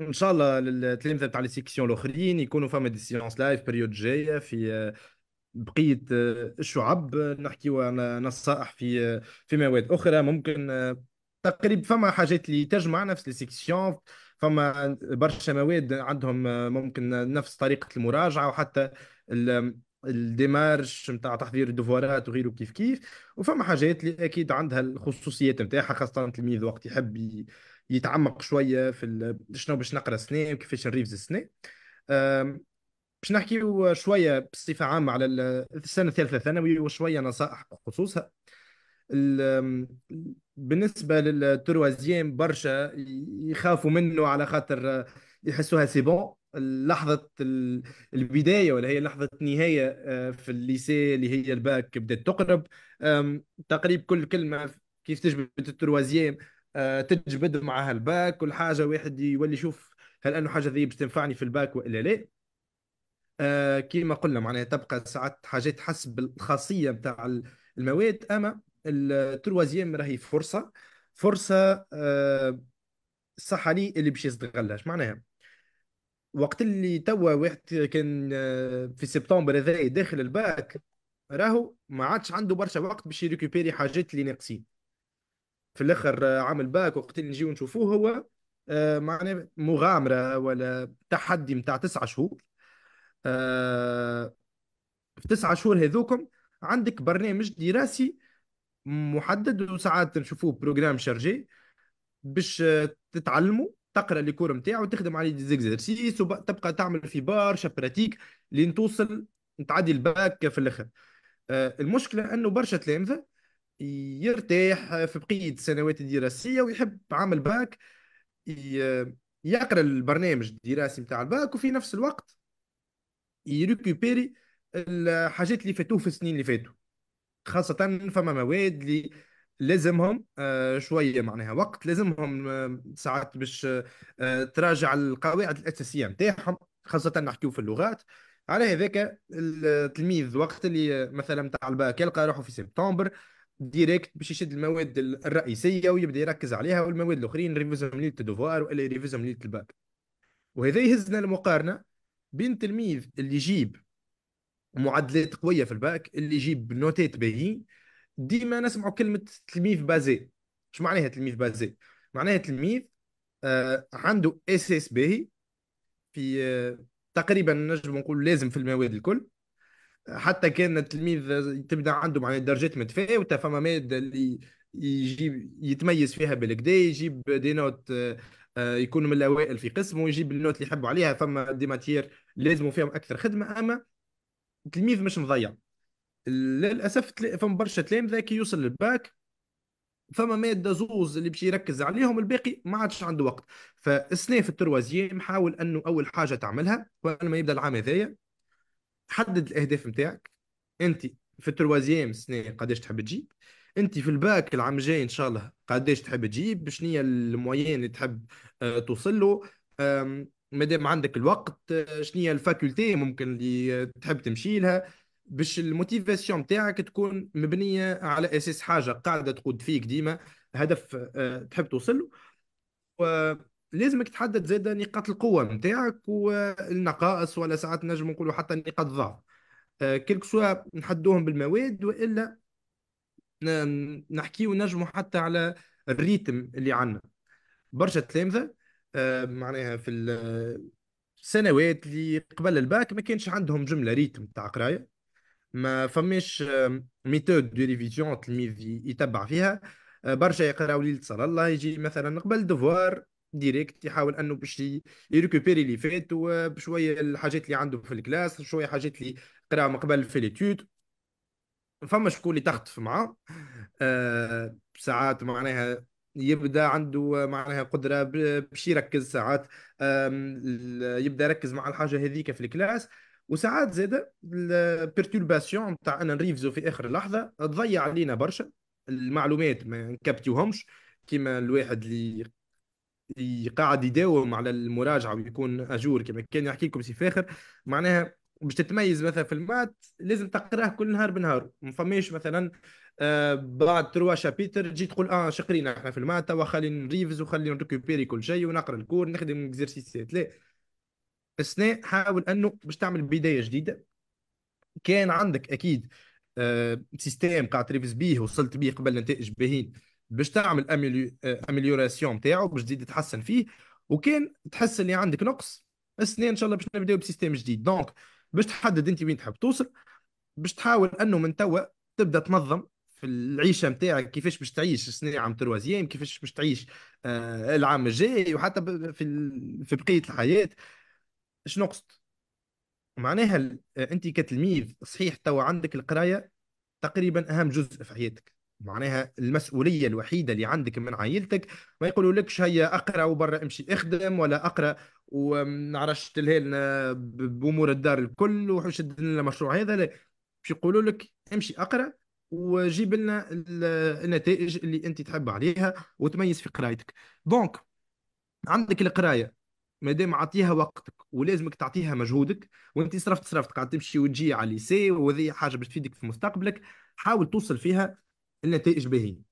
ان شاء الله التلامذة بتاع لي سيكسيون الاخرين يكونوا فما دي سيونس لايف بريود جاية في آه، بقية آه، الشعب نحكيو على نصائح في في مواد أخرى ممكن تقريبا فما حاجات اللي تجمع نفس سيكسيون فما برشا مواد عندهم ممكن نفس طريقه المراجعه وحتى الديمارش نتاع تحضير الدفورات وغيره كيف كيف وفما حاجات اللي اكيد عندها الخصوصيات نتاعها خاصه التلميذ وقت يحب يتعمق شويه في شنو باش نقرا السنه وكيفاش نريفز السنه باش نحكي شويه بصفه عامه على السنه الثالثه ثانوي وشويه نصائح بخصوصها بالنسبه للتروازيام برشا يخافوا منه على خاطر آه، يحسوها سي بون لحظه البدايه ولا هي لحظه النهايه آه، في الليسي اللي هي الباك بدات تقرب تقريب كل كلمه كيف تجبد التروازيام آه، تجبد معها الباك كل حاجه واحد يولي يشوف هل انه حاجه ذي باش تنفعني في الباك والا لا كيما قلنا معناها تبقى ساعات حاجات حسب الخاصيه نتاع المواد اما التروازيام راهي فرصه فرصه الصحه آه، لي اللي باش يستغلهاش معناها وقت اللي توا واحد كان آه، في سبتمبر هذا داخل الباك راهو ما عادش عنده برشا وقت باش يريكوبيري حاجات اللي ناقصين في الاخر آه، عام الباك وقت اللي نجيو نشوفوه هو معناه مغامره ولا تحدي نتاع تسعة شهور في تسعة شهور هذوكم عندك برنامج دراسي محدد وساعات نشوفوه بروجرام شارجي باش آه، تتعلموا تقرا الكور نتاعو وتخدم عليه دي زيكزرسيس وتبقى تعمل في برشا براتيك لين توصل تعدي الباك في الاخر آه، المشكله انه برشا تلامذه يرتاح في بقيه السنوات الدراسيه ويحب عمل باك يقرا البرنامج الدراسي نتاع الباك وفي نفس الوقت يريكوبيري الحاجات اللي فاتوه في السنين اللي فاتوا خاصه فما مواد اللي لازمهم آه، شويه معناها وقت لازمهم آه، ساعات باش آه، تراجع القواعد الاساسيه نتاعهم خاصه نحكيو في اللغات على هذاك التلميذ وقت اللي مثلا تاع الباك يلقى روحه في سبتمبر ديريكت باش يشد المواد الرئيسيه ويبدا يركز عليها والمواد الاخرين يريفيزهم ليله الدوفوار ولا يريفيزهم ليله الباك وهذا يهزنا المقارنه بين تلميذ اللي يجيب معادلات قويه في الباك اللي يجيب نوتات باهيين ديما نسمعوا كلمه تلميذ بازي شو معناها تلميذ بازي معناها تلميذ آه عنده اساس باهي في آه تقريبا نجم نقول لازم في المواد الكل حتى كان التلميذ آه، تبدا عنده معناها درجات متفاوته فما ماده اللي يجيب يتميز فيها بالكدا يجيب دي نوت آه، آه، يكون من الاوائل في قسمه ويجيب النوت اللي يحبوا عليها فما دي ماتير لازموا فيهم اكثر خدمه اما التلميذ مش مضيع للاسف فما برشا تلامذه كي يوصل للباك فما ماده زوز اللي باش يركز عليهم الباقي ما عادش عنده وقت فالسنه في التروازيام حاول انه اول حاجه تعملها قبل ما يبدا العام هذايا حدد الاهداف نتاعك انت في التروازيام سنه قداش تحب تجيب انت في الباك العام الجاي ان شاء الله قداش تحب تجيب شنو هي اللي تحب آه، توصل له مادام عندك الوقت شنو هي الفاكولتي ممكن اللي تحب تمشي لها باش الموتيفاسيون تاعك تكون مبنيه على اساس حاجه قاعده تقود فيك ديما هدف آه، تحب توصل له ولازمك تحدد زاد نقاط القوه نتاعك والنقائص ولا ساعات نجم نقولوا حتى نقاط الضعف آه، كل سوا نحدوهم بالمواد والا نحكي ونجموا حتى على الريتم اللي عندنا برشا تلامذه آه، معناها في السنوات اللي قبل الباك ما كانش عندهم جمله ريتم تاع قرايه ما فماش آه، ميثود دو ريفيزيون التلميذ يتبع فيها آه، برشا يقراو ليله صلاه الله يجي مثلا قبل دفوار ديريكت يحاول انه باش يريكوبيري اللي فات وبشويه الحاجات اللي عنده في الكلاس شويه حاجات اللي قراها من قبل في ليتود فما شكون اللي تخطف معاه أه ساعات معناها يبدا عنده معناها قدره باش يركز ساعات يبدا يركز مع الحاجه هذيك في الكلاس وساعات زاده البيرتورباسيون تاع انا نريفزو في اخر لحظه تضيع علينا برشا المعلومات ما نكبتوهمش كيما الواحد اللي قاعد يداوم على المراجعه ويكون اجور كما كان يحكي لكم سي فاخر معناها باش تتميز مثلا في المات لازم تقراه كل نهار بنهار ما فماش مثلا آه، بعد تروا شابيتر تجي تقول اه شقرينا احنا في الماتا توا خلي نريفز وخلي نريكوبيري كل شيء ونقرا الكور نخدم اكزرسيسات لا السنة حاول انه باش تعمل بداية جديدة كان عندك اكيد سيستم آه، سيستيم قاعد تريفز بيه وصلت بيه قبل نتائج باهين باش تعمل آه، اميليوراسيون نتاعو باش تزيد تحسن فيه وكان تحس اللي عندك نقص السنة ان شاء الله باش نبداو بسيستيم جديد دونك باش تحدد انت وين تحب توصل باش تحاول انه من توا تبدا تنظم في العيشه نتاعك كيفاش باش تعيش السنه عام تروازيام كيفاش باش تعيش آه العام الجاي وحتى في ال... في بقيه الحياه شنو قصد معناها آه، انت كتلميذ صحيح توا عندك القرايه تقريبا اهم جزء في حياتك معناها المسؤوليه الوحيده اللي عندك من عائلتك ما يقولوا لكش هيا اقرا وبرا امشي اخدم ولا اقرا ونعرفش تلهي بامور الدار الكل وشد لنا المشروع هذا لا باش يقولوا لك امشي اقرا وجيب لنا النتائج اللي انت تحب عليها وتميز في قرايتك دونك عندك القرايه ما دام عطيها وقتك ولازمك تعطيها مجهودك وانت صرفت صرفت قاعد تمشي وتجي على الليسي وهذه حاجه باش تفيدك في مستقبلك حاول توصل فيها النتائج باهيه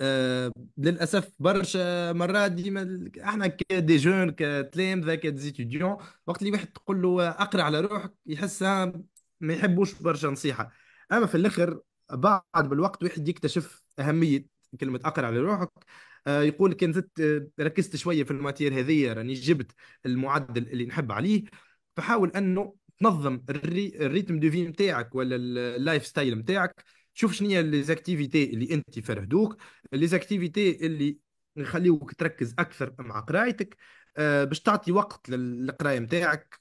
آه للاسف برشا مرات ديما احنا كدي جون كتلامذه كديزيتيديون وقت اللي واحد تقول له اقرا على روحك يحسها ما يحبوش برشا نصيحه اما في الاخر بعد بالوقت واحد يكتشف اهميه كلمه اقرا على روحك آه، يقول كان زدت آه، ركزت شويه في الماتير هذه راني جبت المعدل اللي نحب عليه فحاول انه تنظم الري... الريتم دو في نتاعك ولا اللايف ستايل نتاعك شوف شنو هي ليزاكتيفيتي اللي انت فرهدوك ليزاكتيفيتي اللي يخليوك تركز اكثر مع قرايتك آه، باش تعطي وقت للقرايه نتاعك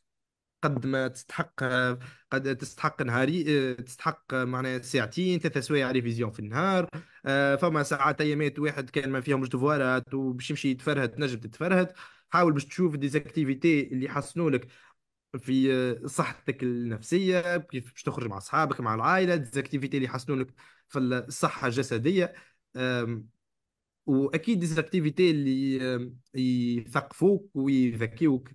قد ما تستحق قد تستحق نهاري تستحق معناها ساعتين ثلاثة سوايع ريفيزيون في النهار آه، فما ساعات ايامات واحد كان ما فيهمش دفوارات وباش يمشي يتفرهد تنجم تتفرهد حاول باش تشوف ديزاكتيفيتي اللي يحسنوا لك في آه، صحتك النفسيه كيف باش تخرج مع اصحابك مع العائله ديزاكتيفيتي اللي يحسنوا لك في الصحه الجسديه واكيد ديزاكتيفيتي اللي يثقفوك ويذكيوك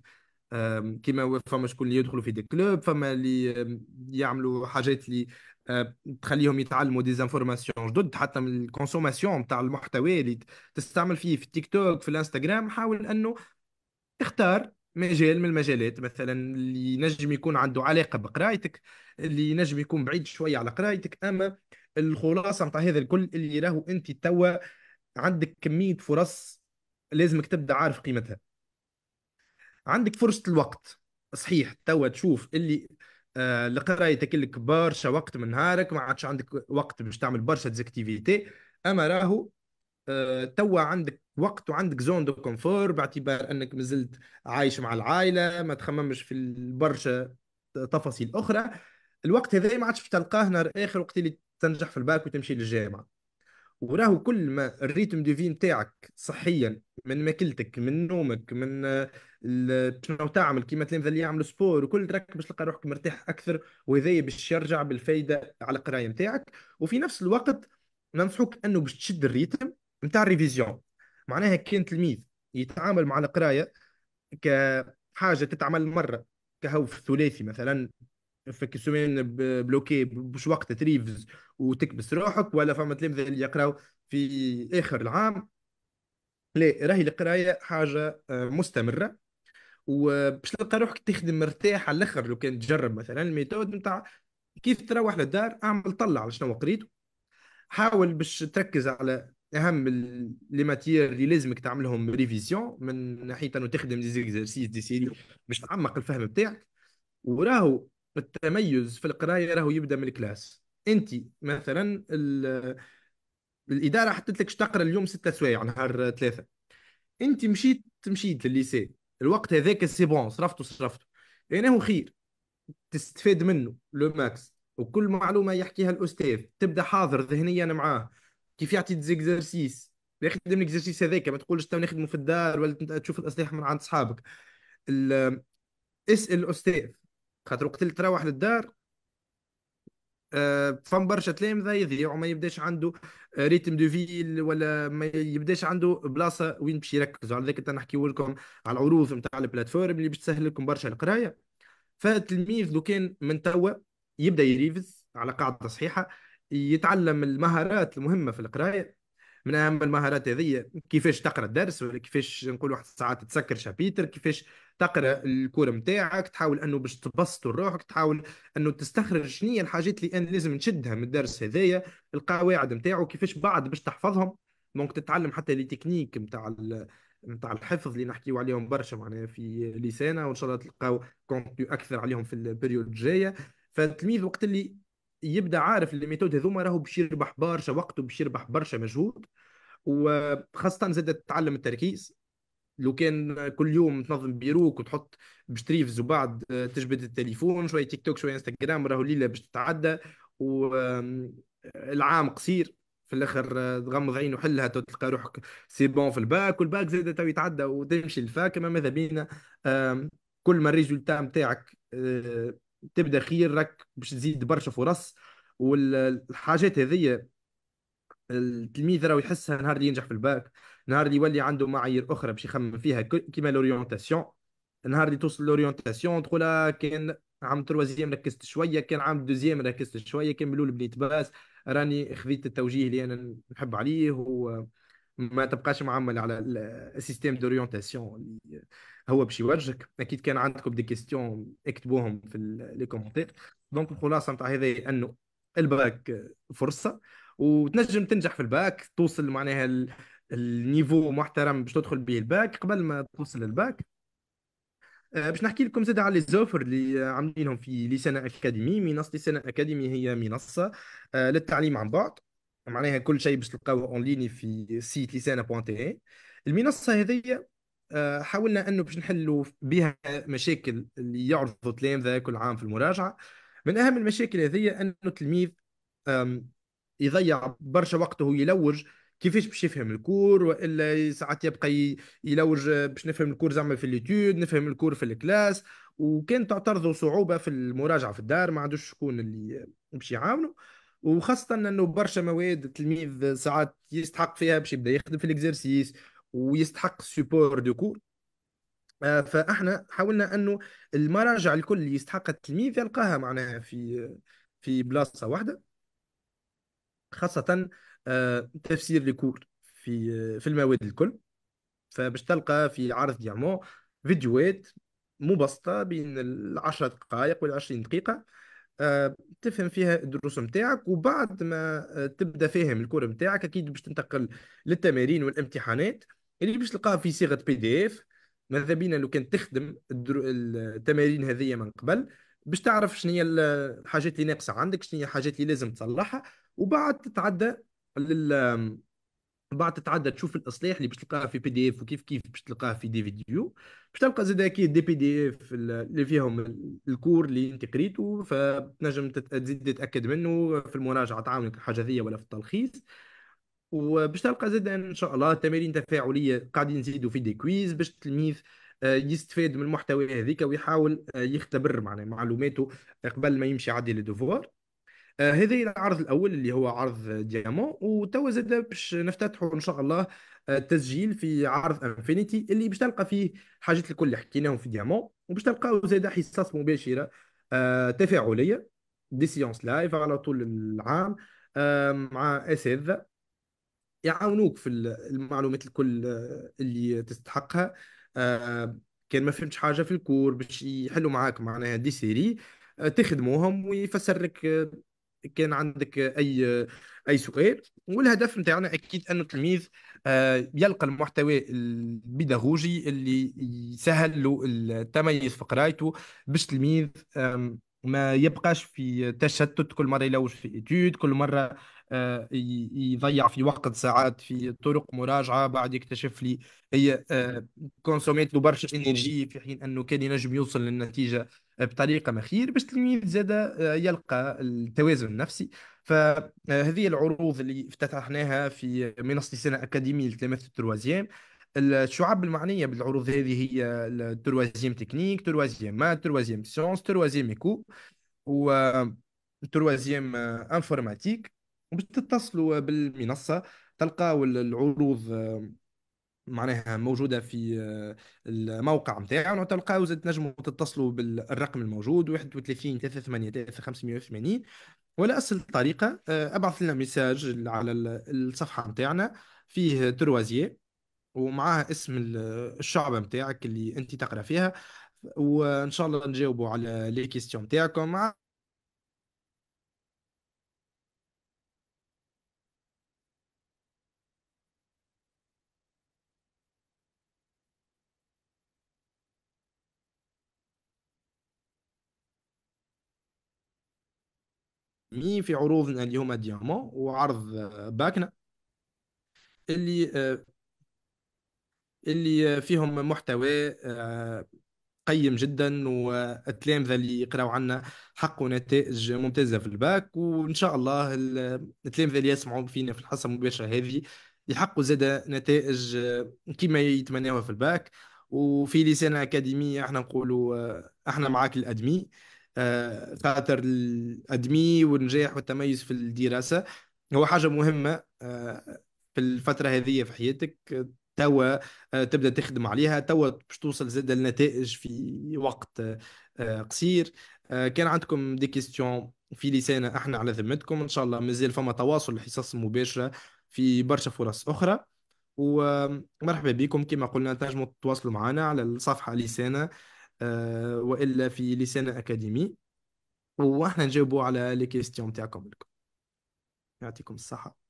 كيما فما شكون اللي يدخلوا في دي كلوب فما اللي يعملوا حاجات اللي آه، تخليهم يتعلموا ديزانفورماسيون جدد حتى من الكونسوماسيون نتاع المحتوى اللي تستعمل فيه في التيك توك في الانستغرام حاول انه تختار مجال من المجالات مثلا اللي ينجم يكون عنده علاقه بقرايتك اللي ينجم يكون بعيد شويه على قرايتك اما الخلاصه نتاع هذا الكل اللي راهو انت توا عندك كميه فرص لازمك تبدا عارف قيمتها عندك فرصه الوقت صحيح توا تشوف اللي آه القرايه لك برشا وقت من نهارك ما عادش عندك وقت باش تعمل برشا ديزاكتيفيتي اما راهو آه توا عندك وقت وعندك زون دو كونفور باعتبار انك مازلت عايش مع العائله ما تخممش في برشا تفاصيل اخرى الوقت هذا ما عادش تلقاه نهار اخر وقت اللي تنجح في الباك وتمشي للجامعه وراهو كل ما الريتم دو في نتاعك صحيا من ماكلتك من نومك من آه، شنو تعمل كيما تلامذه اللي يعملوا سبور وكل راك باش تلقى روحك مرتاح اكثر وهذايا باش يرجع بالفايده على القرايه نتاعك وفي نفس الوقت ننصحوك انه باش تشد الريتم نتاع الريفيزيون معناها كان تلميذ يتعامل مع القرايه كحاجه تتعمل مره كهو في الثلاثي مثلا فك فكيسوين بلوكي بش وقت تريفز وتكبس روحك ولا فما تلامذه اللي يقراو في اخر العام لا راهي القرايه حاجه آه، مستمره وباش تلقى روحك تخدم مرتاح على الاخر لو كان تجرب مثلا الميثود نتاع كيف تروح للدار اعمل طلع على شنو قريت حاول باش تركز على اهم لي ماتير اللي لازمك تعملهم ريفيزيون من ناحيه انه تخدم دي زيكزرسيس دي سيري باش تعمق الفهم بتاعك وراهو التميز في القرايه راهو يبدا من الكلاس انت مثلا الاداره حطت لك تقرا اليوم ستة سوايع نهار ثلاثه انت مشيت مشيت للليسي الوقت هذاك سي بون صرفتو صرفتو يعني هو خير تستفاد منه لو ماكس وكل معلومه يحكيها الاستاذ تبدا حاضر ذهنيا معاه كيف يعطي ديزيكزرسيس يخدم الاكزرسيس هذاك ما تقولش تو نخدمه في الدار ولا تشوف الاصلاح من عند اصحابك اسال الاستاذ خاطر وقت اللي تروح للدار آه، فم برشا تلامذه يضيعوا ما يبداش عنده آه، ريتم دو فيل ولا ما يبداش عنده بلاصه وين باش يركزوا على ذاك نحكي لكم على العروض نتاع البلاتفورم اللي باش تسهل لكم برشا القرايه فالتلميذ لو كان من توا يبدا يريفز على قاعده صحيحه يتعلم المهارات المهمه في القرايه من اهم المهارات هذه كيفاش تقرا الدرس ولا كيفاش نقول واحد الساعات تسكر شابيتر كيفاش تقرا الكور نتاعك تحاول انه باش تبسطوا روحك تحاول انه تستخرج شنو هي الحاجات اللي انا لازم نشدها من الدرس هذايا القواعد نتاعو كيفاش بعد باش تحفظهم دونك تتعلم حتى لي تكنيك نتاع نتاع الحفظ اللي نحكيو عليهم برشا معناها في لسانه وان شاء الله تلقاو كونتيو اكثر عليهم في البريود الجايه فالتلميذ وقت اللي يبدا عارف الميثود هذوما راهو باش يربح برشا وقت وباش يربح برشا مجهود وخاصه زاد تتعلم التركيز لو كان كل يوم تنظم بيروك وتحط بشتريفز تريفز وبعد تجبد التليفون شويه تيك توك شويه انستغرام راهو الليله باش تتعدى والعام قصير في الاخر آه، تغمض عين وحلها تلقى روحك سي بون في الباك والباك زاد تو يتعدى وتمشي للفاك اما ماذا بينا كل ما الريزولتا نتاعك آه، تبدا خير راك باش تزيد برشا فرص والحاجات هذيا التلميذ راه يحسها نهار اللي ينجح في الباك نهار اللي يولي عنده معايير اخرى باش يخمم فيها كيما لوريونتاسيون نهار اللي توصل لوريونتاسيون تقول آه، كان عام تروازيام ركزت شويه كان عام دوزيام ركزت شويه كان من الاول بنيت باس راني خذيت التوجيه اللي انا نحب عليه وما تبقاش معمل على السيستيم دوريونتاسيون هو باش يوجهك اكيد كان عندكم دي كيستيون اكتبوهم في لي كومونتير دونك الخلاصه نتاع هذا انه الباك فرصه وتنجم تنجح في الباك توصل معناها النيفو محترم باش تدخل به الباك قبل ما توصل للباك آه، باش نحكي لكم زاد على الزوفر اللي عاملينهم في لسنة أكاديمي منصة لسنة أكاديمي هي منصة آه، للتعليم عن بعد معناها كل شيء باش تلقاوه اون ليني في سيت لسانة بوان تي إيه. المنصة هذه آه، حاولنا انه باش نحلوا بها مشاكل اللي يعرضوا التلامذه كل عام في المراجعه من اهم المشاكل هذه انه التلميذ يضيع برشا وقته يلوج كيفاش باش يفهم الكور والا ساعات يبقى يلوج باش نفهم الكور زعما في اليوتيوب نفهم الكور في الكلاس وكان تعترضوا صعوبه في المراجعه في الدار ما عندوش شكون اللي باش يعاونه وخاصه انه برشا مواد التلميذ ساعات يستحق فيها باش يبدا يخدم في الاكزرسيس ويستحق سبور دو كور فاحنا حاولنا انه المراجع الكل اللي يستحق التلميذ يلقاها معناها في في بلاصه واحده خاصه آه، تفسير الكور في آه، في المواد الكل فباش تلقى في عرض ديامو فيديوهات مبسطه بين العشرة دقائق والعشرين دقيقه آه، تفهم فيها الدروس نتاعك وبعد ما تبدا فاهم الكور نتاعك اكيد باش تنتقل للتمارين والامتحانات اللي يعني باش تلقاها في صيغه بي دي اف ماذا بينا لو كان تخدم التمارين هذه من قبل باش تعرف شنو هي الحاجات اللي ناقصه عندك شنو هي الحاجات اللي لازم تصلحها وبعد تتعدى لل بعد تتعدى تشوف الاصلاح اللي باش تلقاها في بي دي اف وكيف كيف باش تلقاها في دي فيديو باش تلقى زاد اكيد دي بي دي اف اللي فيهم الكور اللي انت قريته فتنجم تزيد تتاكد منه في المراجعه تعاونك الحاجه ذي ولا في التلخيص وباش تلقى زاد ان شاء الله تمارين تفاعليه قاعدين نزيدوا في دي كويز باش التلميذ آه، يستفاد من المحتوى هذيك ويحاول آه، يختبر معنا معلوماته قبل ما يمشي عادي لدوفوار آه، هذا العرض الاول اللي هو عرض ديامون وتوا زاد باش نفتتحوا ان شاء الله التسجيل في عرض انفينيتي اللي باش تلقى فيه حاجات الكل اللي حكيناهم في ديامون وباش تلقاو زاد حصص مباشره تفاعليه دي سيونس لايف على طول العام مع اساتذه يعاونوك في المعلومات الكل اللي تستحقها آه كان ما فهمتش حاجه في الكور باش يحلوا معاك معناها دي سيري آه، تخدموهم ويفسر لك آه، كان عندك اي اي سؤال والهدف نتاعنا اكيد انه التلميذ آه، يلقى المحتوى البيداغوجي اللي يسهل له التميز في قرايته باش التلميذ ما يبقاش في تشتت كل مره يلوج في ايتود كل مره آه، يضيع في وقت ساعات في طرق مراجعه بعد يكتشف لي هي كونسوميت آه، له برشا انرجي في حين انه كان ينجم يوصل للنتيجه آه، بطريقه مخير باش التلميذ زاد يلقى التوازن النفسي فهذه العروض اللي افتتحناها في منصه سنه اكاديميه لتلامذه التروازيام الشعب المعنية بالعروض هذه هي التروازيم تكنيك تروازيام ما تروازيام سيونس تروازيام ايكو و تروازيام انفورماتيك باش تتصلوا بالمنصة تلقاو العروض معناها موجودة في الموقع نتاعنا وتلقاو زاد تنجموا تتصلوا بالرقم الموجود 31 383 580 ولا اسهل طريقة ابعث لنا ميساج على الصفحة نتاعنا فيه تروازيام ومعها اسم الشعبة نتاعك اللي انت تقرا فيها وان شاء الله نجاوبوا على لي كيستيون نتاعكم في عروضنا اليوم ديامون وعرض باكنا اللي آه، اللي فيهم محتوى آه، قيم جدا والتلامذه اللي يقراو عنا حقوا نتائج ممتازه في الباك وان شاء الله التلامذه اللي يسمعوا فينا في الحصه المباشره هذه يحقوا زادة نتائج آه، كما يتمناوها في الباك وفي لسان أكاديمية احنا نقولوا آه، احنا معاك الادمي خاطر الادمي والنجاح والتميز في الدراسه هو حاجه مهمه في الفتره هذه في حياتك توا آه، تبدا تخدم عليها توا باش توصل زاد النتائج في وقت آه، قصير آه، كان عندكم دي كيستيون في لسانا احنا على ذمتكم ان شاء الله مازال فما تواصل الحصص مباشره في برشا فرص اخرى ومرحبا بكم كما قلنا تنجموا تتواصلوا معنا على الصفحه لسانا والا في لسانا اكاديمي واحنا نجاوبوا على لي كيستيون تاعكم يعطيكم الصحه